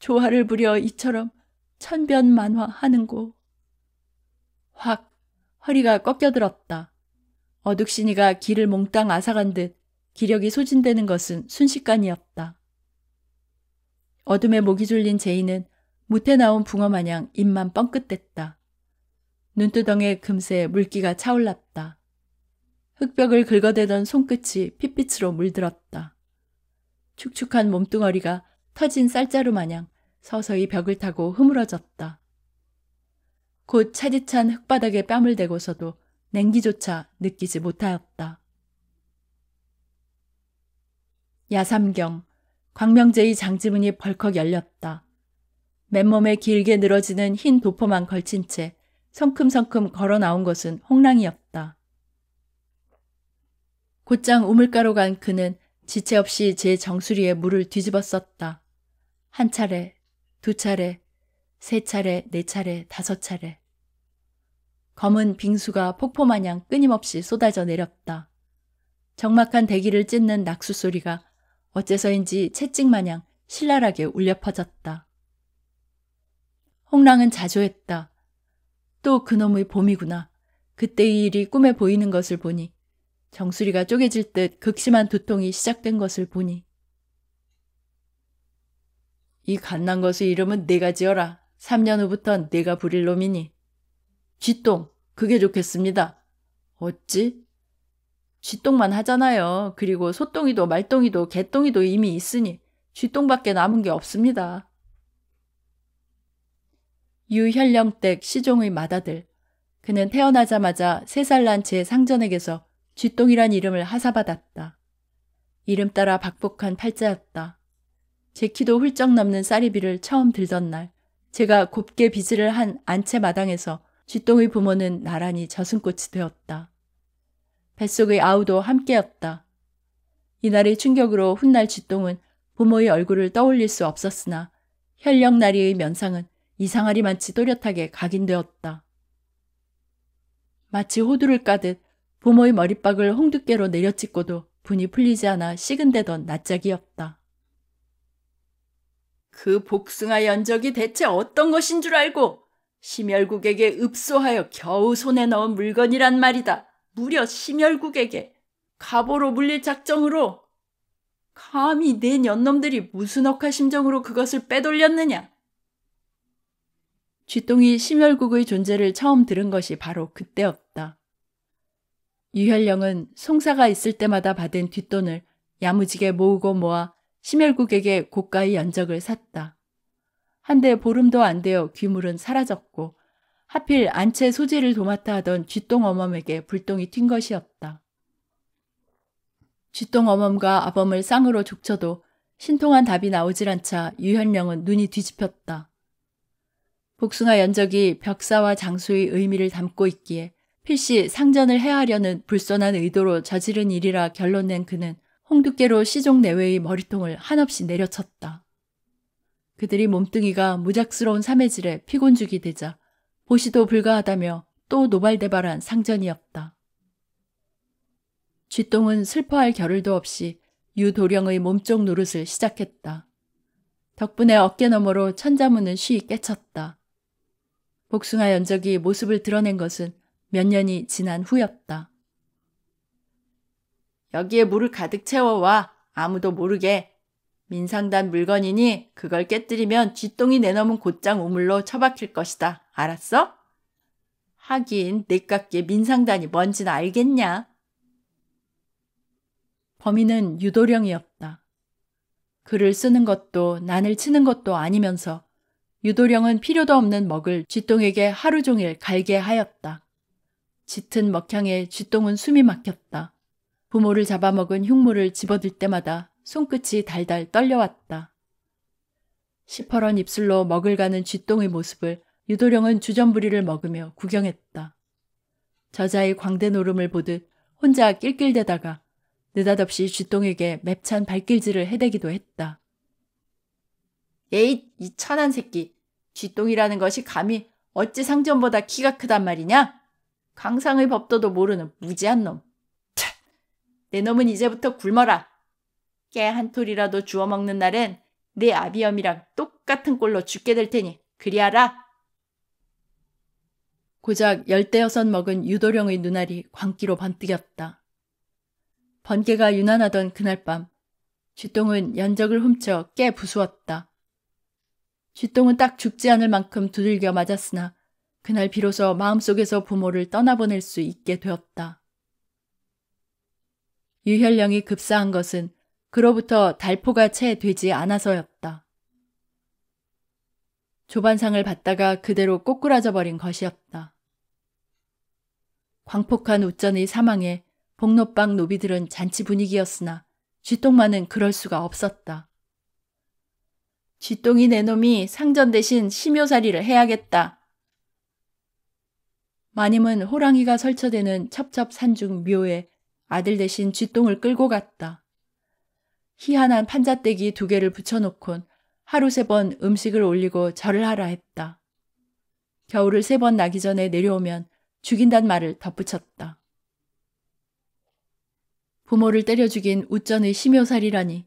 조화를 부려 이처럼 천변만화하는고. 확 허리가 꺾여들었다. 어둑신이가 길을 몽땅 앗아간 듯 기력이 소진되는 것은 순식간이었다. 어둠에 목이 졸린 제이는 무태 나온 붕어 마냥 입만 뻥끗댔다. 눈두덩에 금세 물기가 차올랐다. 흙벽을 긁어대던 손끝이 핏빛으로 물들었다. 축축한 몸뚱어리가 터진 쌀자루 마냥 서서히 벽을 타고 흐물어졌다. 곧 차디찬 흙바닥에 뺨을 대고서도 냉기조차 느끼지 못하였다. 야삼경, 광명제의 장지문이 벌컥 열렸다. 맨몸에 길게 늘어지는 흰 도포만 걸친 채 성큼성큼 걸어 나온 것은 홍랑이었다. 곧장 우물가로 간 그는 지체 없이 제 정수리에 물을 뒤집어 썼다. 한 차례, 두 차례, 세 차례, 네 차례, 다섯 차례. 검은 빙수가 폭포마냥 끊임없이 쏟아져 내렸다. 적막한 대기를 찢는 낙수 소리가 어째서인지 채찍마냥 신랄하게 울려 퍼졌다. 홍랑은 자조했다. 또 그놈의 봄이구나. 그때의 일이 꿈에 보이는 것을 보니 정수리가 쪼개질 듯 극심한 두통이 시작된 것을 보니 이 갓난 것의 이름은 내가 지어라. 3년 후부턴 내가 부릴 놈이니. 쥐똥, 그게 좋겠습니다. 어찌? 쥐똥만 하잖아요. 그리고 소똥이도 말똥이도 개똥이도 이미 있으니 쥐똥밖에 남은 게 없습니다. 유현령댁 시종의 맏아들 그는 태어나자마자 세살난 제 상전에게서 쥐똥이란 이름을 하사받았다. 이름 따라 박복한 팔자였다. 제 키도 훌쩍 넘는 쌀이비를 처음 들던 날 제가 곱게 빗을 한 안채 마당에서 쥐똥의 부모는 나란히 저승꽃이 되었다. 뱃속의 아우도 함께였다. 이날의 충격으로 훗날 쥐똥은 부모의 얼굴을 떠올릴 수 없었으나 현령나리의 면상은 이상하리만치 또렷하게 각인되었다. 마치 호두를 까듯 부모의 머릿박을 홍두깨로 내려찍고도 분이 풀리지 않아 식은대던 낯짝이었다. 그 복숭아 연적이 대체 어떤 것인 줄 알고 심열국에게 읍소하여 겨우 손에 넣은 물건이란 말이다. 무려 심혈국에게 갑오로 물릴 작정으로 감히 내 년놈들이 무슨 억하 심정으로 그것을 빼돌렸느냐. 쥐똥이 심열국의 존재를 처음 들은 것이 바로 그때였다. 유현령은 송사가 있을 때마다 받은 뒷돈을 야무지게 모으고 모아 심혈국에게 고가의 연적을 샀다. 한데 보름도 안 되어 귀물은 사라졌고 하필 안채 소재를 도맡아 하던 쥐똥 어멈에게 불똥이 튄 것이었다. 쥐똥 어멈과 아범을 쌍으로 족쳐도 신통한 답이 나오질 않자 유현령은 눈이 뒤집혔다. 복숭아 연적이 벽사와 장수의 의미를 담고 있기에 필시 상전을 해하려는 불손한 의도로 저지른 일이라 결론낸 그는 홍두깨로 시종 내외의 머리통을 한없이 내려쳤다. 그들이 몸뚱이가 무작스러운 사매질에 피곤죽이 되자 보시도 불가하다며 또 노발대발한 상전이었다. 쥐똥은 슬퍼할 겨를도 없이 유도령의 몸쪽 노릇을 시작했다. 덕분에 어깨너머로 천자문은 쉬이 깨쳤다. 복숭아 연적이 모습을 드러낸 것은 몇 년이 지난 후였다. 여기에 물을 가득 채워와. 아무도 모르게. 민상단 물건이니 그걸 깨뜨리면 쥐똥이 내넘은 곧장 우물로 처박힐 것이다. 알았어? 하긴 내깎게 민상단이 뭔지는 알겠냐? 범인은 유도령이었다. 글을 쓰는 것도 난을 치는 것도 아니면서 유도령은 필요도 없는 먹을 쥐똥에게 하루 종일 갈게 하였다. 짙은 먹향에 쥐똥은 숨이 막혔다. 부모를 잡아먹은 흉물을 집어들 때마다 손끝이 달달 떨려왔다. 시퍼런 입술로 먹을 가는 쥐똥의 모습을 유도령은 주전부리를 먹으며 구경했다. 저자의 광대 노름을 보듯 혼자 낄낄대다가 느닷없이 쥐똥에게 맵찬 발길질을 해대기도 했다. 에잇, 이 천한 새끼. 쥐똥이라는 것이 감히 어찌 상전보다 키가 크단 말이냐? 강상의 법도도 모르는 무지한 놈. 내 놈은 이제부터 굶어라. 깨 한 톨이라도 주워 먹는 날엔 내아비엄이랑 똑같은 꼴로 죽게 될 테니 그리하라. 고작 열대여섯 먹은 유도령의 눈알이 광기로 번뜩였다. 번개가 유난하던 그날 밤, 쥐똥은 연적을 훔쳐 깨 부수었다. 쥐똥은 딱 죽지 않을 만큼 두들겨 맞았으나 그날 비로소 마음속에서 부모를 떠나보낼 수 있게 되었다. 유혈령이 급사한 것은 그로부터 달포가 채 되지 않아서였다. 조반상을 받다가 그대로 꼬꾸라져 버린 것이었다. 광폭한 웃전의 사망에 복로방 노비들은 잔치 분위기였으나 쥐똥만은 그럴 수가 없었다. 쥐똥이 내 놈이 상전 대신 심요살이를 해야겠다. 마님은 호랑이가 설쳐대는 첩첩 산중 묘에 아들 대신 쥐똥을 끌고 갔다. 희한한 판자떼기 두 개를 붙여놓곤 하루 세 번 음식을 올리고 절을 하라 했다. 겨울을 세 번 나기 전에 내려오면 죽인단 말을 덧붙였다. 부모를 때려 죽인 웃전의 심효살이라니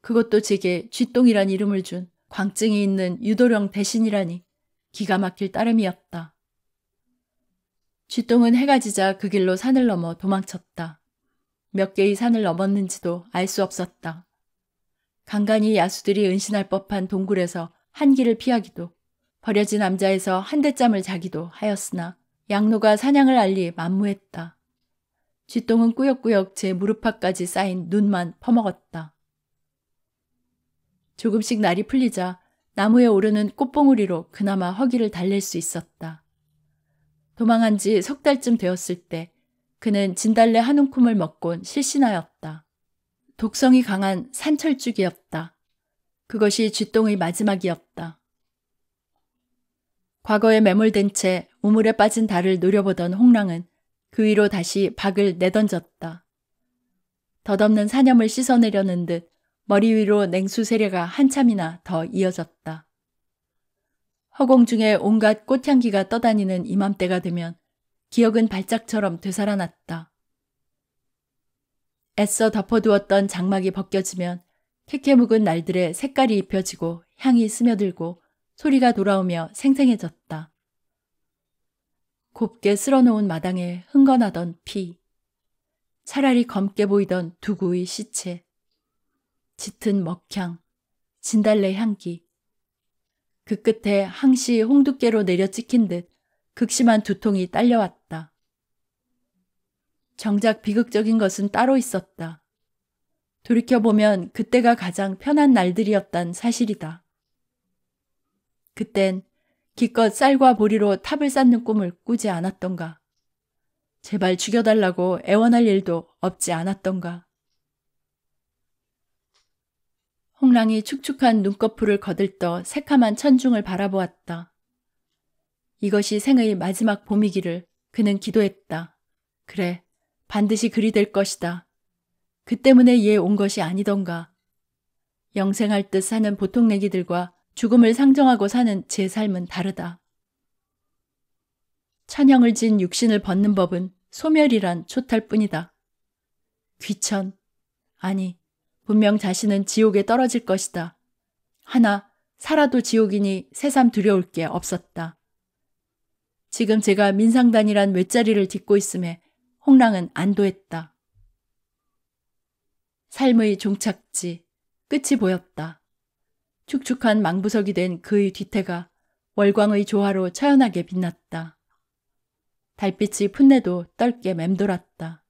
그것도 제게 쥐똥이란 이름을 준 광증이 있는 유도령 대신이라니 기가 막힐 따름이었다. 쥐똥은 해가 지자 그 길로 산을 넘어 도망쳤다. 몇 개의 산을 넘었는지도 알 수 없었다. 간간히 야수들이 은신할 법한 동굴에서 한 길을 피하기도 버려진 암자에서 한대짬을 자기도 하였으나 양로가 사냥을 알리 만무했다. 쥐똥은 꾸역꾸역 제 무릎팍까지 쌓인 눈만 퍼먹었다. 조금씩 날이 풀리자 나무에 오르는 꽃봉우리로 그나마 허기를 달랠 수 있었다. 도망한 지 석 달쯤 되었을 때 그는 진달래 한 움큼을 먹곤 실신하였다. 독성이 강한 산철죽이었다. 그것이 쥐똥의 마지막이었다. 과거에 매몰된 채 우물에 빠진 달을 노려보던 홍랑은 그 위로 다시 박을 내던졌다. 덧없는 사념을 씻어내려는 듯 머리 위로 냉수 세례가 한참이나 더 이어졌다. 허공 중에 온갖 꽃향기가 떠다니는 이맘때가 되면 기억은 발작처럼 되살아났다. 애써 덮어두었던 장막이 벗겨지면 캐캐 묵은 날들의 색깔이 입혀지고 향이 스며들고 소리가 돌아오며 생생해졌다. 곱게 쓸어놓은 마당에 흥건하던 피. 차라리 검게 보이던 두구의 시체. 짙은 먹향, 진달래 향기, 그 끝에 항시 홍두깨로 내려 찍힌 듯 극심한 두통이 딸려왔다. 정작 비극적인 것은 따로 있었다. 돌이켜보면 그때가 가장 편한 날들이었단 사실이다. 그땐 기껏 쌀과 보리로 탑을 쌓는 꿈을 꾸지 않았던가. 제발 죽여달라고 애원할 일도 없지 않았던가. 홍랑이 축축한 눈꺼풀을 거들떠 새카만 천중을 바라보았다. 이것이 생의 마지막 봄이기를 그는 기도했다. 그래, 반드시 그리 될 것이다. 그 때문에 얘 온 것이 아니던가. 영생할 듯 사는 보통 내기들과 죽음을 상정하고 사는 제 삶은 다르다. 천형을 진 육신을 벗는 법은 소멸이란 초탈 뿐이다. 귀천, 아니 분명 자신은 지옥에 떨어질 것이다. 하나, 살아도 지옥이니 새삼 두려울 게 없었다. 지금 제가 민상단이란 외자리를 딛고 있음에 홍랑은 안도했다. 삶의 종착지, 끝이 보였다. 축축한 망부석이 된 그의 뒤태가 월광의 조화로 처연하게 빛났다. 달빛이 풋내도 떫게 맴돌았다.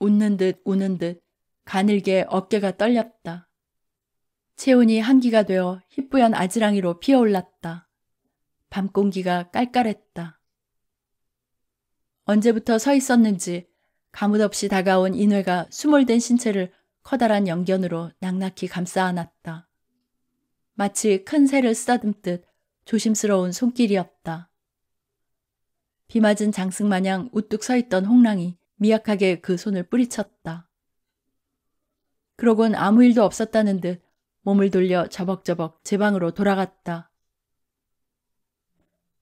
웃는 듯 우는 듯 가늘게 어깨가 떨렸다. 체온이 한기가 되어 희뿌연 아지랑이로 피어올랐다. 밤 공기가 깔깔했다. 언제부터 서 있었는지 가뭇없이 다가온 인회가 수몰된 신체를 커다란 영견으로 낙낙히 감싸 안았다. 마치 큰 새를 쓰다듬듯 조심스러운 손길이었다. 비 맞은 장승 마냥 우뚝 서 있던 홍랑이 미약하게 그 손을 뿌리쳤다. 그러곤 아무 일도 없었다는 듯 몸을 돌려 저벅저벅 제 방으로 돌아갔다.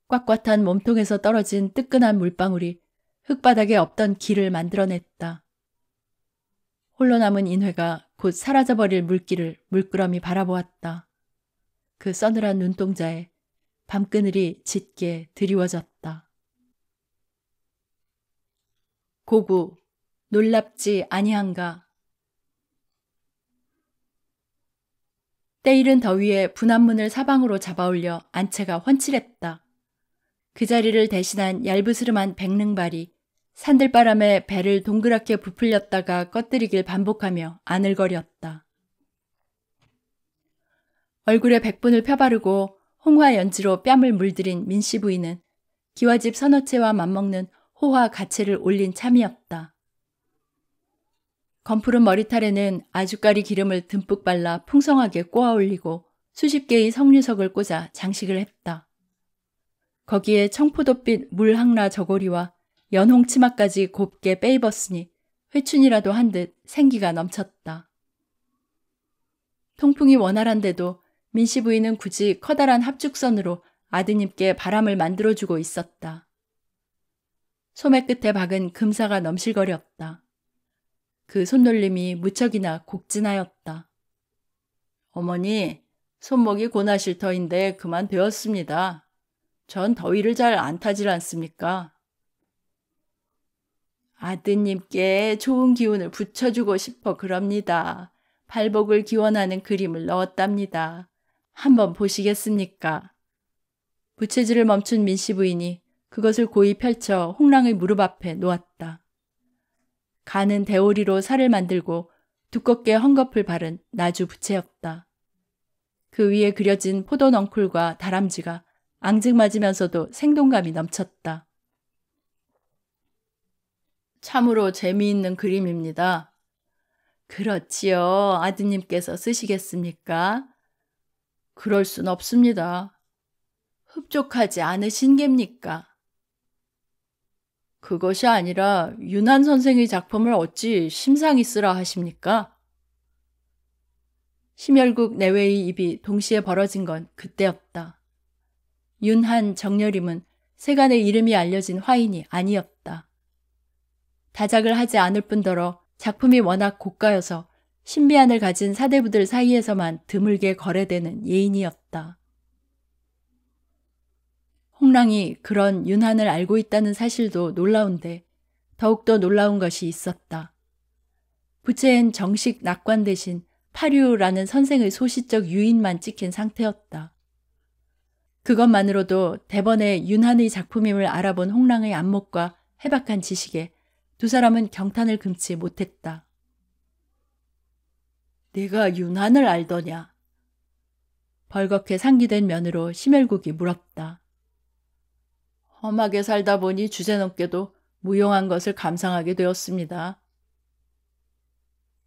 꽉꽉한 몸통에서 떨어진 뜨끈한 물방울이 흙바닥에 없던 길을 만들어냈다. 홀로 남은 인회가 곧 사라져버릴 물길을 물끄러미 바라보았다. 그 서늘한 눈동자에 밤그늘이 짙게 드리워졌다. 고구, 놀랍지 아니한가 때이른 더위에 분한문을 사방으로 잡아올려 안채가 훤칠했다. 그 자리를 대신한 얇으스름한백릉발이 산들바람에 배를 동그랗게 부풀렸다가 꺼뜨리길 반복하며 아늘거렸다. 얼굴에 백분을 펴바르고 홍화 연지로 뺨을 물들인 민씨 부인은 기와집 선어채와 맞먹는 호화 가채를 올린 참이었다. 검푸른 머리털에는 아주까리 기름을 듬뿍 발라 풍성하게 꼬아 올리고 수십 개의 석류석을 꽂아 장식을 했다. 거기에 청포도빛 물항라 저고리와 연홍 치마까지 곱게 빼입었으니 회춘이라도 한 듯 생기가 넘쳤다. 통풍이 원활한데도 민씨 부인은 굳이 커다란 합죽선으로 아드님께 바람을 만들어주고 있었다. 소매 끝에 박은 금사가 넘실거렸다. 그 손놀림이 무척이나 곡진하였다. 어머니, 손목이 고나실 터인데 그만 되었습니다. 전 더위를 잘 안 타질 않습니까? 아드님께 좋은 기운을 붙여주고 싶어 그럽니다. 발복을 기원하는 그림을 넣었답니다. 한번 보시겠습니까? 부채질을 멈춘 민씨 부인이 그것을 고이 펼쳐 홍랑의 무릎 앞에 놓았다. 가는 대오리로 살을 만들고 두껍게 헝겊을 바른 나주 부채였다. 그 위에 그려진 포도 넝쿨과 다람쥐가 앙증맞으면서도 생동감이 넘쳤다. 참으로 재미있는 그림입니다. 그렇지요. 아드님께서 쓰시겠습니까? 그럴 순 없습니다. 흡족하지 않으신 겝니까? 그것이 아니라 유난 선생의 작품을 어찌 심상이 쓰라 하십니까? 심혈국 내외의 입이 동시에 벌어진 건 그때였다. 윤한 정열임은 세간의 이름이 알려진 화인이 아니었다. 다작을 하지 않을 뿐더러 작품이 워낙 고가여서 신비안을 가진 사대부들 사이에서만 드물게 거래되는 예인이었다. 홍랑이 그런 윤한을 알고 있다는 사실도 놀라운데 더욱더 놀라운 것이 있었다. 부채엔 정식 낙관 대신 파류라는 선생의 소시적 유인만 찍힌 상태였다. 그것만으로도 대번에 윤한의 작품임을 알아본 홍랑의 안목과 해박한 지식에 두 사람은 경탄을 금치 못했다. 내가 윤한을 알더냐? 벌겋게 상기된 면으로 심혈국이 물었다. 험하게 살다 보니 주제넘게도 무용한 것을 감상하게 되었습니다.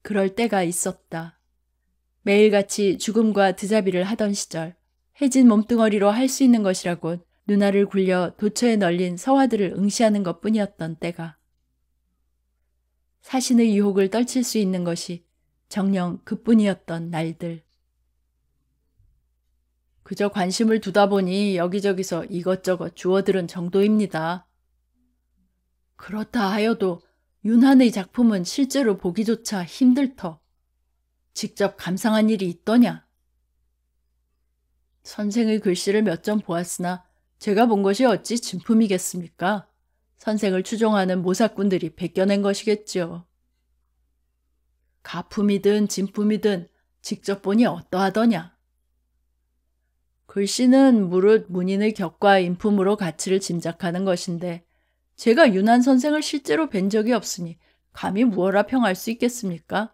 그럴 때가 있었다. 매일같이 죽음과 드자비를 하던 시절 해진 몸뚱어리로 할 수 있는 것이라곤 누나를 굴려 도처에 널린 서화들을 응시하는 것뿐이었던 때가 사신의 유혹을 떨칠 수 있는 것이 정녕 그뿐이었던 날들. 그저 관심을 두다 보니 여기저기서 이것저것 주워들은 정도입니다. 그렇다 하여도 윤한의 작품은 실제로 보기조차 힘들터. 직접 감상한 일이 있더냐? 선생의 글씨를 몇 점 보았으나 제가 본 것이 어찌 진품이겠습니까? 선생을 추종하는 모사꾼들이 베껴낸 것이겠지요. 가품이든 진품이든 직접 보니 어떠하더냐? 글씨는 무릇 문인의 격과 인품으로 가치를 짐작하는 것인데 제가 유난 선생을 실제로 뵌 적이 없으니 감히 무어라 평할 수 있겠습니까?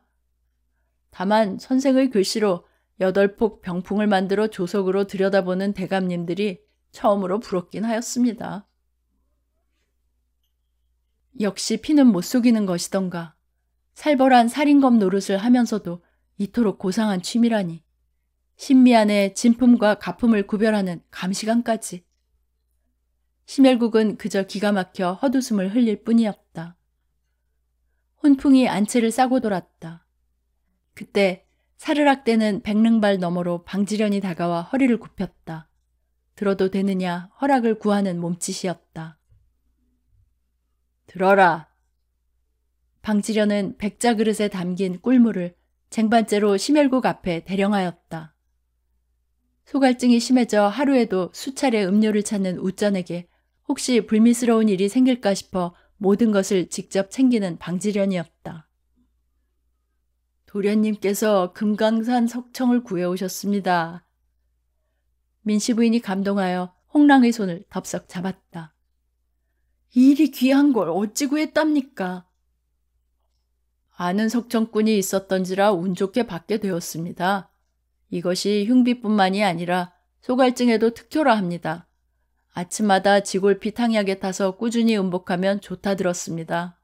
다만 선생의 글씨로 여덟 폭 병풍을 만들어 조석으로 들여다보는 대감님들이 처음으로 부럽긴 하였습니다. 역시 피는 못 속이는 것이던가 살벌한 살인검 노릇을 하면서도 이토록 고상한 취미라니 신미 안에 진품과 가품을 구별하는 감시관까지. 심혈국은 그저 기가 막혀 헛웃음을 흘릴 뿐이었다. 혼풍이 안채를 싸고 돌았다. 그때 사르락대는 백릉발 너머로 방지련이 다가와 허리를 굽혔다. 들어도 되느냐 허락을 구하는 몸짓이었다. 들어라. 방지련은 백자 그릇에 담긴 꿀물을 쟁반째로 심혈국 앞에 대령하였다. 소갈증이 심해져 하루에도 수차례 음료를 찾는 웃전에게 혹시 불미스러운 일이 생길까 싶어 모든 것을 직접 챙기는 방지련이었다. 도련님께서 금강산 석청을 구해오셨습니다. 민씨 부인이 감동하여 홍랑의 손을 덥석 잡았다. 일이 귀한 걸 어찌 구했답니까? 아는 석청꾼이 있었던지라 운 좋게 받게 되었습니다. 이것이 흉비뿐만이 아니라 소갈증에도 특효라 합니다. 아침마다 지골피 탕약에 타서 꾸준히 음복하면 좋다 들었습니다.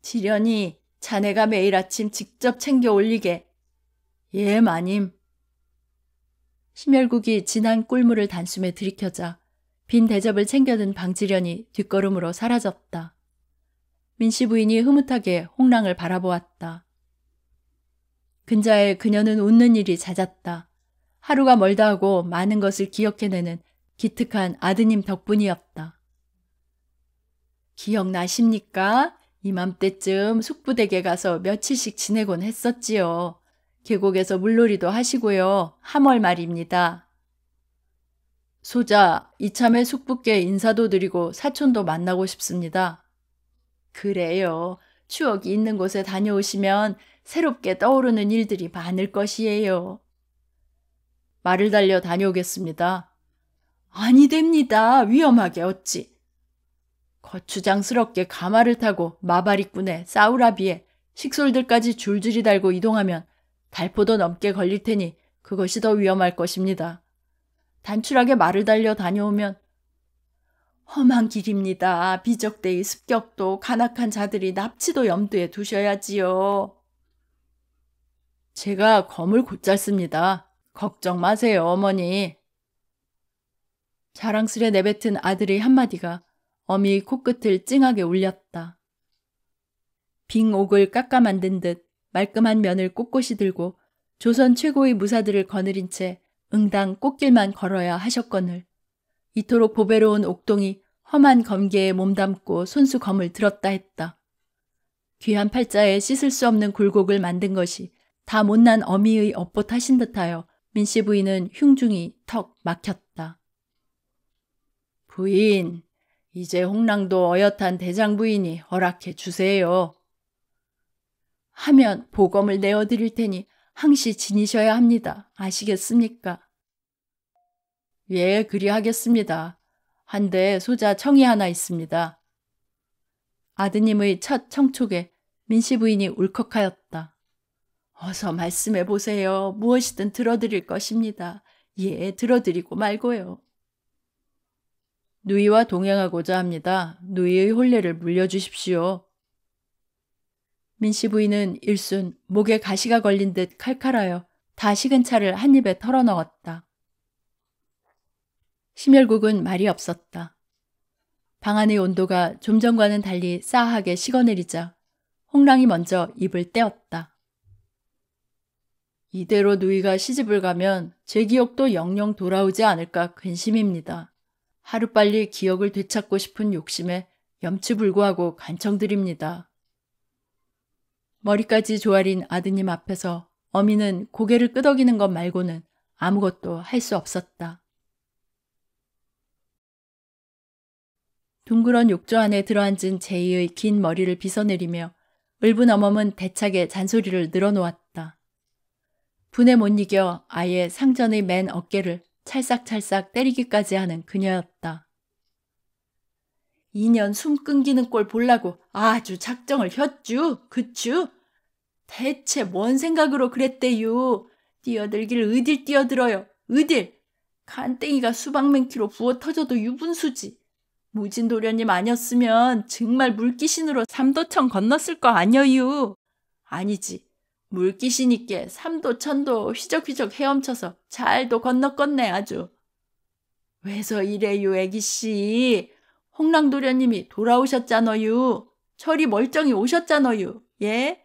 지련이 자네가 매일 아침 직접 챙겨 올리게. 예, 마님. 심혈국이 진한 꿀물을 단숨에 들이켜자 빈 대접을 챙겨든 방지련이 뒷걸음으로 사라졌다. 민씨 부인이 흐뭇하게 홍랑을 바라보았다. 근자에 그녀는 웃는 일이 잦았다. 하루가 멀다 하고 많은 것을 기억해내는 기특한 아드님 덕분이었다. 기억나십니까? 이맘때쯤 숙부댁에 가서 며칠씩 지내곤 했었지요. 계곡에서 물놀이도 하시고요. 하멀 말입니다. 소자, 이참에 숙부께 인사도 드리고 사촌도 만나고 싶습니다. 그래요. 추억이 있는 곳에 다녀오시면 새롭게 떠오르는 일들이 많을 것이에요. 말을 달려 다녀오겠습니다. 아니 됩니다. 위험하게 어찌. 거추장스럽게 가마를 타고 마바리꾼에 사우라비에 식솔들까지 줄줄이 달고 이동하면 달포도 넘게 걸릴 테니 그것이 더 위험할 것입니다. 단출하게 말을 달려 다녀오면 험한 길입니다. 비적대의 습격도 간악한 자들이 납치도 염두에 두셔야지요. 제가 검을 곧잘 습니다 걱정 마세요, 어머니. 자랑스레 내뱉은 아들의 한마디가 어미 코끝을 찡하게 울렸다. 빙 옥을 깎아 만든 듯 말끔한 면을 꼿꼿이 들고 조선 최고의 무사들을 거느린 채 응당 꽃길만 걸어야 하셨거늘. 이토록 보배로운 옥동이 험한 검게에 몸담고 손수 검을 들었다 했다. 귀한 팔자에 씻을 수 없는 굴곡을 만든 것이 다 못난 어미의 업보탓인 듯하여 민씨 부인은 흉중이 턱 막혔다. 부인, 이제 홍랑도 어엿한 대장 부인이 허락해 주세요. 하면 보검을 내어드릴 테니 항시 지니셔야 합니다. 아시겠습니까? 예, 그리하겠습니다. 한데 소자 청이 하나 있습니다. 아드님의 첫 청촉에 민씨 부인이 울컥하였다. 어서 말씀해 보세요. 무엇이든 들어드릴 것입니다. 예, 들어드리고 말고요. 누이와 동행하고자 합니다. 누이의 혼례를 물려주십시오. 민씨 부인은 일순 목에 가시가 걸린 듯 칼칼하여 다 식은 차를 한 입에 털어넣었다. 심혈국은 말이 없었다. 방 안의 온도가 좀 전과는 달리 싸하게 식어내리자 홍랑이 먼저 입을 떼었다. 이대로 누이가 시집을 가면 제 기억도 영영 돌아오지 않을까 근심입니다. 하루빨리 기억을 되찾고 싶은 욕심에 염치불구하고 간청드립니다. 머리까지 조아린 아드님 앞에서 어미는 고개를 끄덕이는 것 말고는 아무것도 할 수 없었다. 둥그런 욕조 안에 들어앉은 제이의 긴 머리를 빗어내리며 을분 어멈은 대차게 잔소리를 늘어놓았다. 분에 못 이겨 아예 상전의 맨 어깨를 찰싹찰싹 때리기까지 하는 그녀였다. 2년 숨 끊기는 꼴보려고 아주 작정을 혔쥬, 그쥬? 대체 뭔 생각으로 그랬대유? 뛰어들길를딜 뛰어들어요, 어딜? 간땡이가 수박 맹키로 부어 터져도 유분수지. 무진 도련님 아니었으면 정말 물귀신으로 삼도천 건넜을 거아녀유 아니지. 물귀신 있께 삼도 천도 휘적휘적 헤엄쳐서 잘도 건너껐네 아주. 왜서 이래요 애기씨. 홍랑도련님이 돌아오셨잖어유. 철이 멀쩡히 오셨잖어유. 예?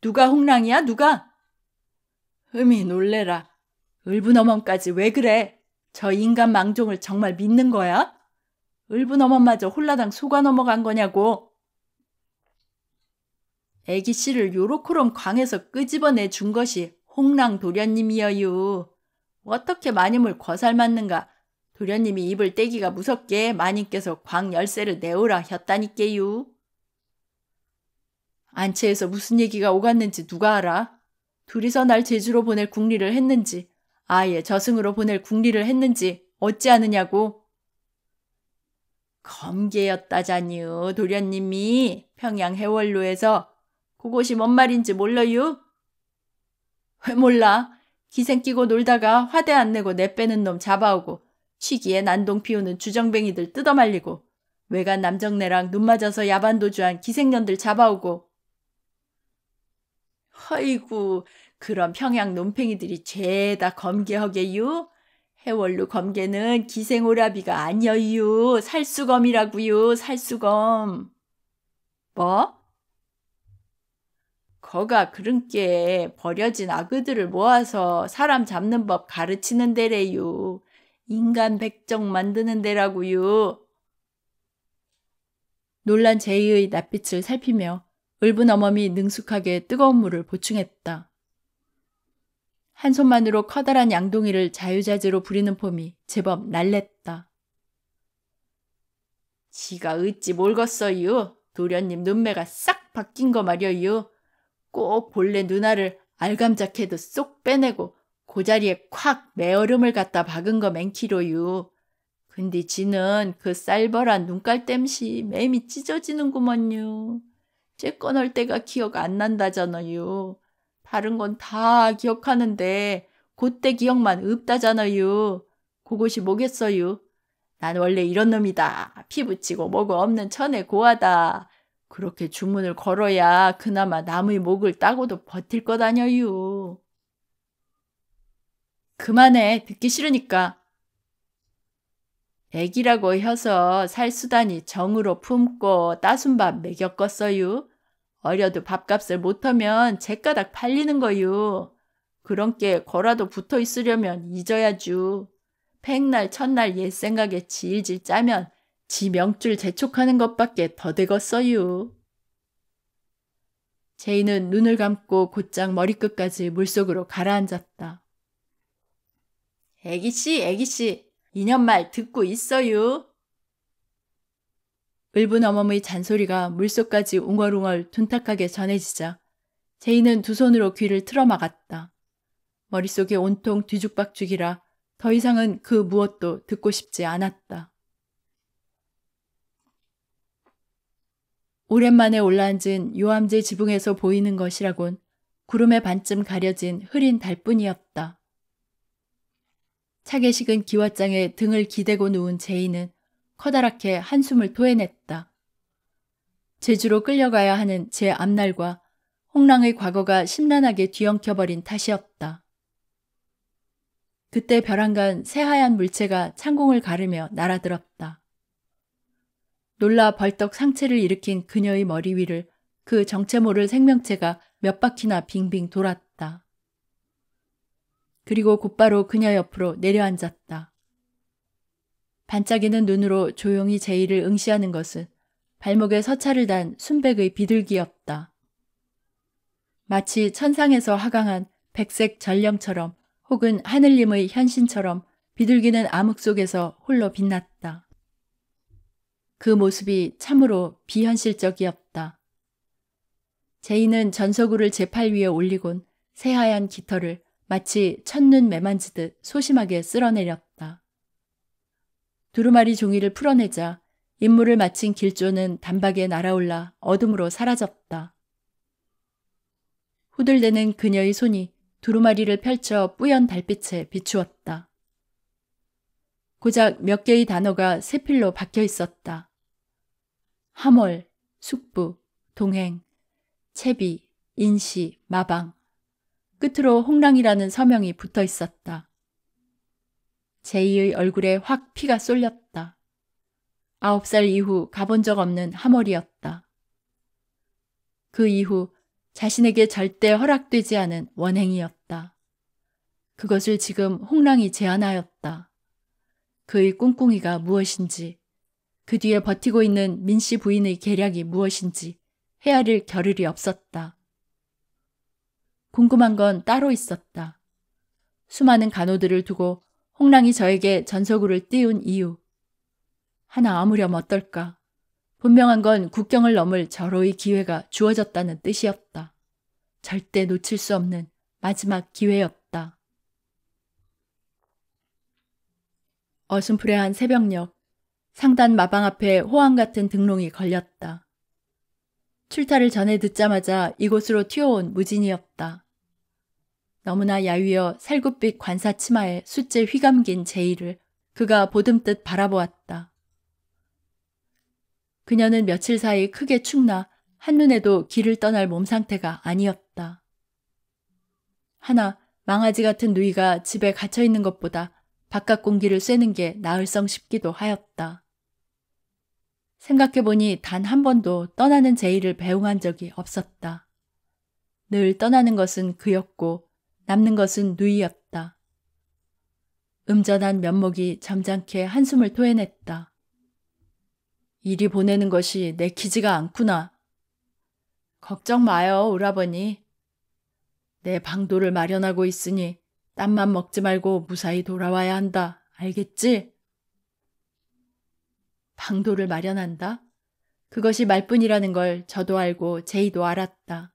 누가 홍랑이야 누가? 흠이 놀래라. 을부넘엄까지 왜 그래? 저 인간 망종을 정말 믿는 거야? 을부넘엄마저 홀라당 속아 넘어간 거냐고. 애기 씨를 요로코롬 광에서 끄집어내 준 것이 홍랑 도련님이여유. 어떻게 마님을 거살맞는가. 도련님이 입을 떼기가 무섭게 마님께서 광 열쇠를 내오라 혔다니께유 안채에서 무슨 얘기가 오갔는지 누가 알아? 둘이서 날 제주로 보낼 궁리를 했는지, 아예 저승으로 보낼 궁리를 했는지 어찌 하느냐고 검계였다자니요, 도련님이 평양 해월로에서 그것이 뭔 말인지 몰라요? 왜 몰라? 기생 끼고 놀다가 화대 안 내고 내빼는 놈 잡아오고 취기에 난동 피우는 주정뱅이들 뜯어말리고 외간 남정네랑 눈 맞아서 야반도주한 기생년들 잡아오고 허이구 그런 평양 논팽이들이 죄다 검게허게유 해월루 검게는 기생오라비가 아니여유살수검이라구요 살수검 뭐? 거가 그른께 버려진 아그들을 모아서 사람 잡는 법 가르치는 데래요. 인간 백정 만드는 데라고요. 놀란 제이의 낯빛을 살피며 을분 어머이 능숙하게 뜨거운 물을 보충했다. 한 손만으로 커다란 양동이를 자유자재로 부리는 폼이 제법 날랬다. 지가 어찌 몰겄어요 도련님 눈매가 싹 바뀐 거 말이에요. 꼭 본래 누나를 알감작해도쏙 빼내고 그 자리에 콱 매얼음을 갖다 박은 거 맹키로유. 근데 지는 그 쌀벌한 눈깔 땜시 맴이 찢어지는구먼요. 쬐꺼널 때가 기억 안 난다잖아요. 다른 건 다 기억하는데 그때 기억만 없다잖아요. 그것이 뭐겠어요? 난 원래 이런 놈이다. 피 붙이고 뭐고 없는 천에 고하다. 그렇게 주문을 걸어야 그나마 남의 목을 따고도 버틸 거다녀유. 그만해. 듣기 싫으니까. 애기라고 혀서 살수단이 정으로 품고 따순밥 먹였겠어유. 어려도 밥값을 못하면 제가닥 팔리는 거유. 그런게 거라도 붙어 있으려면 잊어야주. 팽날 첫날 옛 생각에 질질 짜면 지 명줄 재촉하는 것밖에 더되겄어유. 제이는 눈을 감고 곧장 머리끝까지 물속으로 가라앉았다. 애기씨, 애기씨, 이년 말 듣고 있어요 을분 어멈의 잔소리가 물속까지 웅얼웅얼 둔탁하게 전해지자 제이는두 손으로 귀를 틀어막았다. 머릿속에 온통 뒤죽박죽이라 더 이상은 그 무엇도 듣고 싶지 않았다. 오랜만에 올라앉은 요암제 지붕에서 보이는 것이라곤 구름에 반쯤 가려진 흐린 달뿐이었다. 차게 식은 기와장에 등을 기대고 누운 제이는 커다랗게 한숨을 토해냈다. 제주로 끌려가야 하는 제 앞날과 홍랑의 과거가 심란하게 뒤엉켜버린 탓이었다. 그때 벼랑간 새하얀 물체가 창공을 가르며 날아들었다. 놀라 벌떡 상체를 일으킨 그녀의 머리 위를 그 정체 모를 생명체가 몇 바퀴나 빙빙 돌았다. 그리고 곧바로 그녀 옆으로 내려앉았다. 반짝이는 눈으로 조용히 제의를 응시하는 것은 발목에 서찰을단 순백의 비둘기였다. 마치 천상에서 하강한 백색 전령처럼 혹은 하늘님의 현신처럼 비둘기는 암흑 속에서 홀로 빛났다. 그 모습이 참으로 비현실적이었다. 제이는 전서구를 제 팔 위에 올리곤 새하얀 깃털을 마치 첫눈 매만지듯 소심하게 쓸어내렸다. 두루마리 종이를 풀어내자 임무를 마친 길조는 단박에 날아올라 어둠으로 사라졌다. 후들대는 그녀의 손이 두루마리를 펼쳐 뿌연 달빛에 비추었다. 고작 몇 개의 단어가 세 필로 박혀 있었다. 함월, 숙부, 동행, 채비, 인시, 마방. 끝으로 홍랑이라는 서명이 붙어 있었다. 제이의 얼굴에 확 피가 쏠렸다. 아홉 살 이후 가본 적 없는 하월이었다그 이후 자신에게 절대 허락되지 않은 원행이었다. 그것을 지금 홍랑이 제안하였다. 그의 꿍꿍이가 무엇인지 그 뒤에 버티고 있는 민씨 부인의 계략이 무엇인지 헤아릴 겨를이 없었다. 궁금한 건 따로 있었다. 수많은 간호들을 두고 홍랑이 저에게 전서구를 띄운 이유. 하나 아무렴 어떨까. 분명한 건 국경을 넘을 절호의 기회가 주어졌다는 뜻이었다. 절대 놓칠 수 없는 마지막 기회였다. 어슴푸레한 새벽녘 상단 마방 앞에 호황 같은 등롱이 걸렸다. 출타를 전해 듣자마자 이곳으로 튀어온 무진이었다. 너무나 야위어 살구빛 관사 치마에 숫째 휘감긴 제이를 그가 보듬듯 바라보았다. 그녀는 며칠 사이 크게 축나 한눈에도 길을 떠날 몸 상태가 아니었다. 하나, 망아지 같은 누이가 집에 갇혀 있는 것보다 바깥 공기를 쐬는 게 나을성 싶기도 하였다. 생각해보니 단 한 번도 떠나는 제의를 배웅한 적이 없었다. 늘 떠나는 것은 그였고 남는 것은 누이였다. 음전한 면목이 잠잠케 한숨을 토해냈다. 이리 보내는 것이 내키지가 않구나. 걱정 마요, 오라버니. 내 방도를 마련하고 있으니 땀만 먹지 말고 무사히 돌아와야 한다. 알겠지? 방도를 마련한다? 그것이 말뿐이라는 걸 저도 알고 제이도 알았다.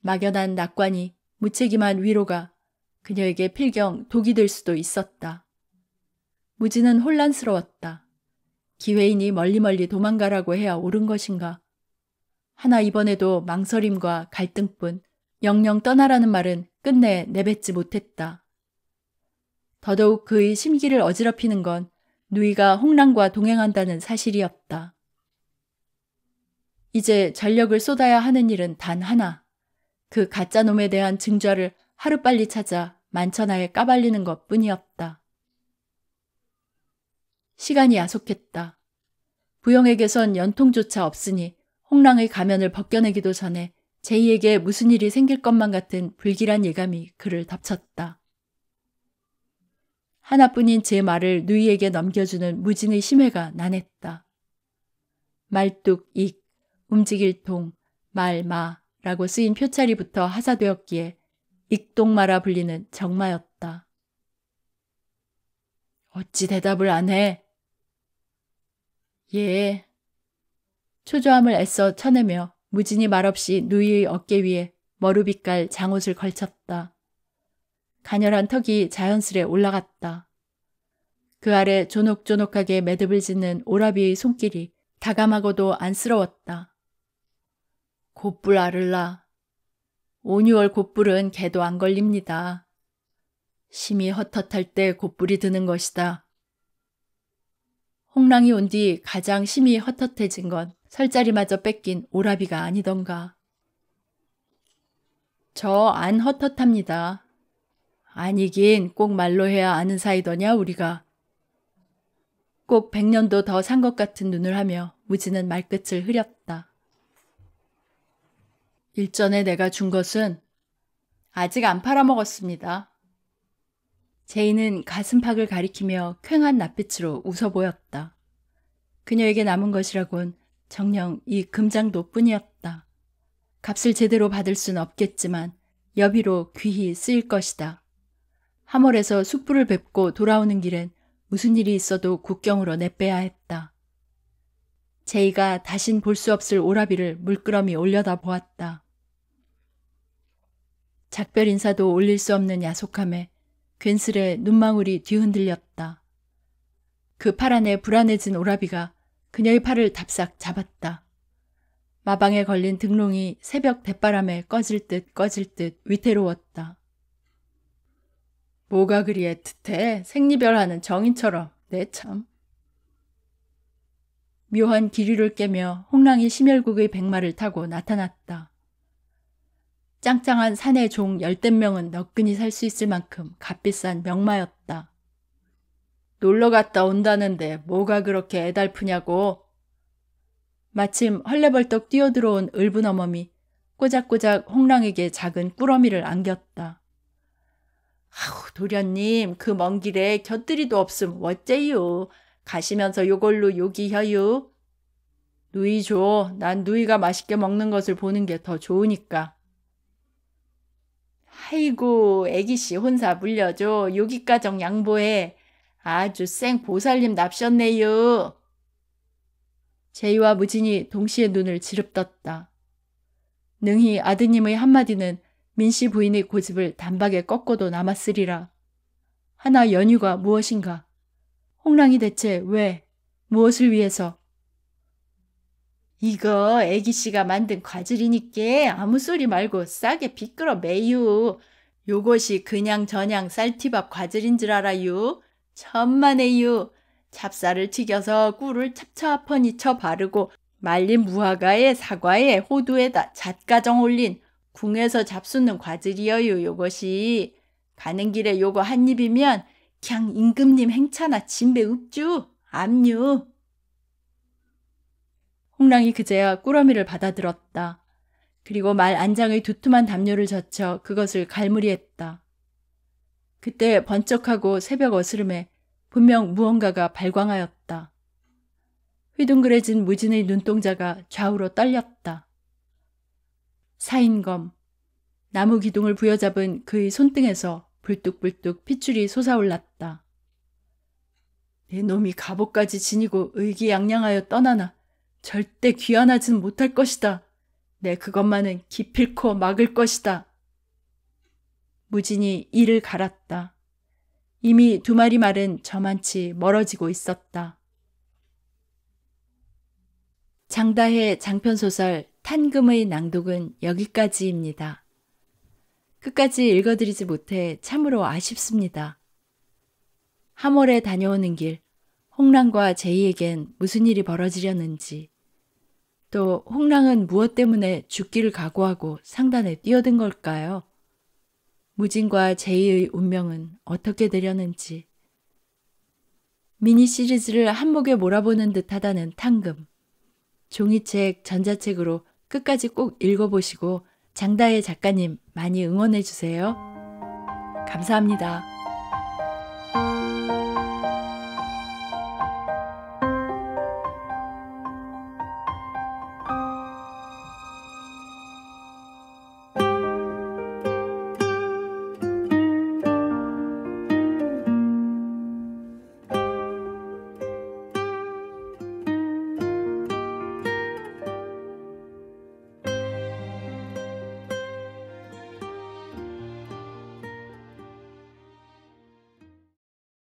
막연한 낙관이 무책임한 위로가 그녀에게 필경 독이 될 수도 있었다. 무지는 혼란스러웠다. 기회인이 멀리멀리 도망가라고 해야 옳은 것인가. 하나 이번에도 망설임과 갈등뿐 영영 떠나라는 말은 끝내 내뱉지 못했다. 더더욱 그의 심기를 어지럽히는 건 누이가 홍랑과 동행한다는 사실이었다. 이제 전력을 쏟아야 하는 일은 단 하나. 그 가짜놈에 대한 증좌를 하루빨리 찾아 만천하에 까발리는 것 뿐이었다. 시간이 야속했다. 부영에게선 연통조차 없으니 홍랑의 가면을 벗겨내기도 전에 제이에게 무슨 일이 생길 것만 같은 불길한 예감이 그를 덮쳤다. 하나뿐인 제 말을 누이에게 넘겨주는 무진의 심해가 난했다. 말뚝, 익, 움직일 통, 말, 마 라고 쓰인 표차리부터 하사되었기에 익동마라 불리는 정마였다. 어찌 대답을 안 해? 예. 초조함을 애써 쳐내며 무진이 말없이 누이의 어깨 위에 머루빛깔 장옷을 걸쳤다. 가녀란 턱이 자연스레 올라갔다. 그 아래 조녹조녹하게 매듭을 짓는 오라비의 손길이 다감하고도 안쓰러웠다. 곱불 아를라. 5뉴월곱불은 개도 안 걸립니다. 심히 헛헛할 때곱불이 드는 것이다. 홍랑이 온 뒤 가장 심히 헛헛해진 건 설자리마저 뺏긴 오라비가 아니던가. 저 안 헛헛합니다. 아니긴 꼭 말로 해야 아는 사이더냐 우리가. 꼭 백년도 더 산 것 같은 눈을 하며 우지는 말끝을 흐렸다. 일전에 내가 준 것은 아직 안 팔아먹었습니다. 제이는 가슴팍을 가리키며 쾌한 낯빛으로 웃어 보였다. 그녀에게 남은 것이라곤 정녕 이 금장도 뿐이었다. 값을 제대로 받을 순 없겠지만 여비로 귀히 쓰일 것이다. 하멀에서 숯불을 뱉고 돌아오는 길엔 무슨 일이 있어도 국경으로 내빼야 했다. 제이가 다신 볼 수 없을 오라비를 물끄러미 올려다 보았다. 작별 인사도 올릴 수 없는 야속함에 괜스레 눈망울이 뒤흔들렸다. 그파란에 불안해진 오라비가 그녀의 팔을 답싹 잡았다. 마방에 걸린 등롱이 새벽 대바람에 꺼질 듯 꺼질 듯 위태로웠다. 뭐가 그리 애틋해 생리별하는 정인처럼 내참. 네, 묘한 기류를 깨며 홍랑이 심혈국의 백마를 타고 나타났다. 짱짱한 산의 종 열댓 명은 너끈히 살 수 있을 만큼 값비싼 명마였다. 놀러 갔다 온다는데 뭐가 그렇게 애달프냐고. 마침 헐레벌떡 뛰어들어온 을분 어머이 꼬작꼬작 홍랑에게 작은 꾸러미를 안겼다. 아우 도련님 그 먼 길에 곁들이도 없음 어째요. 가시면서 요걸로 요기 혀유. 누이 줘. 난 누이가 맛있게 먹는 것을 보는 게 더 좋으니까. 아이고 애기씨 혼사 물려줘. 요기가정 양보해. 아주 생 보살님 납셨네요. 제이와 무진이 동시에 눈을 지릅떴다. 능히 아드님의 한마디는 민씨 부인의 고집을 단박에 꺾고도 남았으리라. 하나 연유가 무엇인가? 홍랑이 대체 왜? 무엇을 위해서? 이거 애기씨가 만든 과질이니께 아무 소리 말고 싸게 비끄러 매유. 요것이 그냥 저냥 쌀티밥 과질인 줄 알아유. 천만에유. 찹쌀을 튀겨서 꿀을 찹찹퍼니쳐 바르고 말린 무화과에 사과에 호두에다 잣가정 올린 궁에서 잡수는 과질이여요 요것이. 가는 길에 요거 한 입이면 걍 임금님 행차나 진배 읍주 압류 홍랑이 그제야 꾸러미를 받아들었다. 그리고 말 안장의 두툼한 담요를 젖혀 그것을 갈무리했다. 그때 번쩍하고 새벽 어스름에 분명 무언가가 발광하였다. 휘둥그레진 무진의 눈동자가 좌우로 떨렸다. 사인검. 나무 기둥을 부여잡은 그의 손등에서 불뚝불뚝 핏줄이 솟아올랐다. 내 놈이 갑옷까지 지니고 의기양양하여 떠나나 절대 귀환하진 못할 것이다. 내 그것만은 기필코 막을 것이다. 무진이 이를 갈았다. 이미 두 마리 말은 저만치 멀어지고 있었다. 장다해 장편소설 탄금의 낭독은 여기까지입니다. 끝까지 읽어드리지 못해 참으로 아쉽습니다. 하월에 다녀오는 길, 홍랑과 제이에겐 무슨 일이 벌어지려는지, 또 홍랑은 무엇 때문에 죽기를 각오하고 상단에 뛰어든 걸까요? 무진과 제이의 운명은 어떻게 되려는지. 미니 시리즈를 한목에 몰아보는 듯하다는 탕금. 종이책, 전자책으로 끝까지 꼭 읽어보시고 장다혜 작가님 많이 응원해주세요. 감사합니다.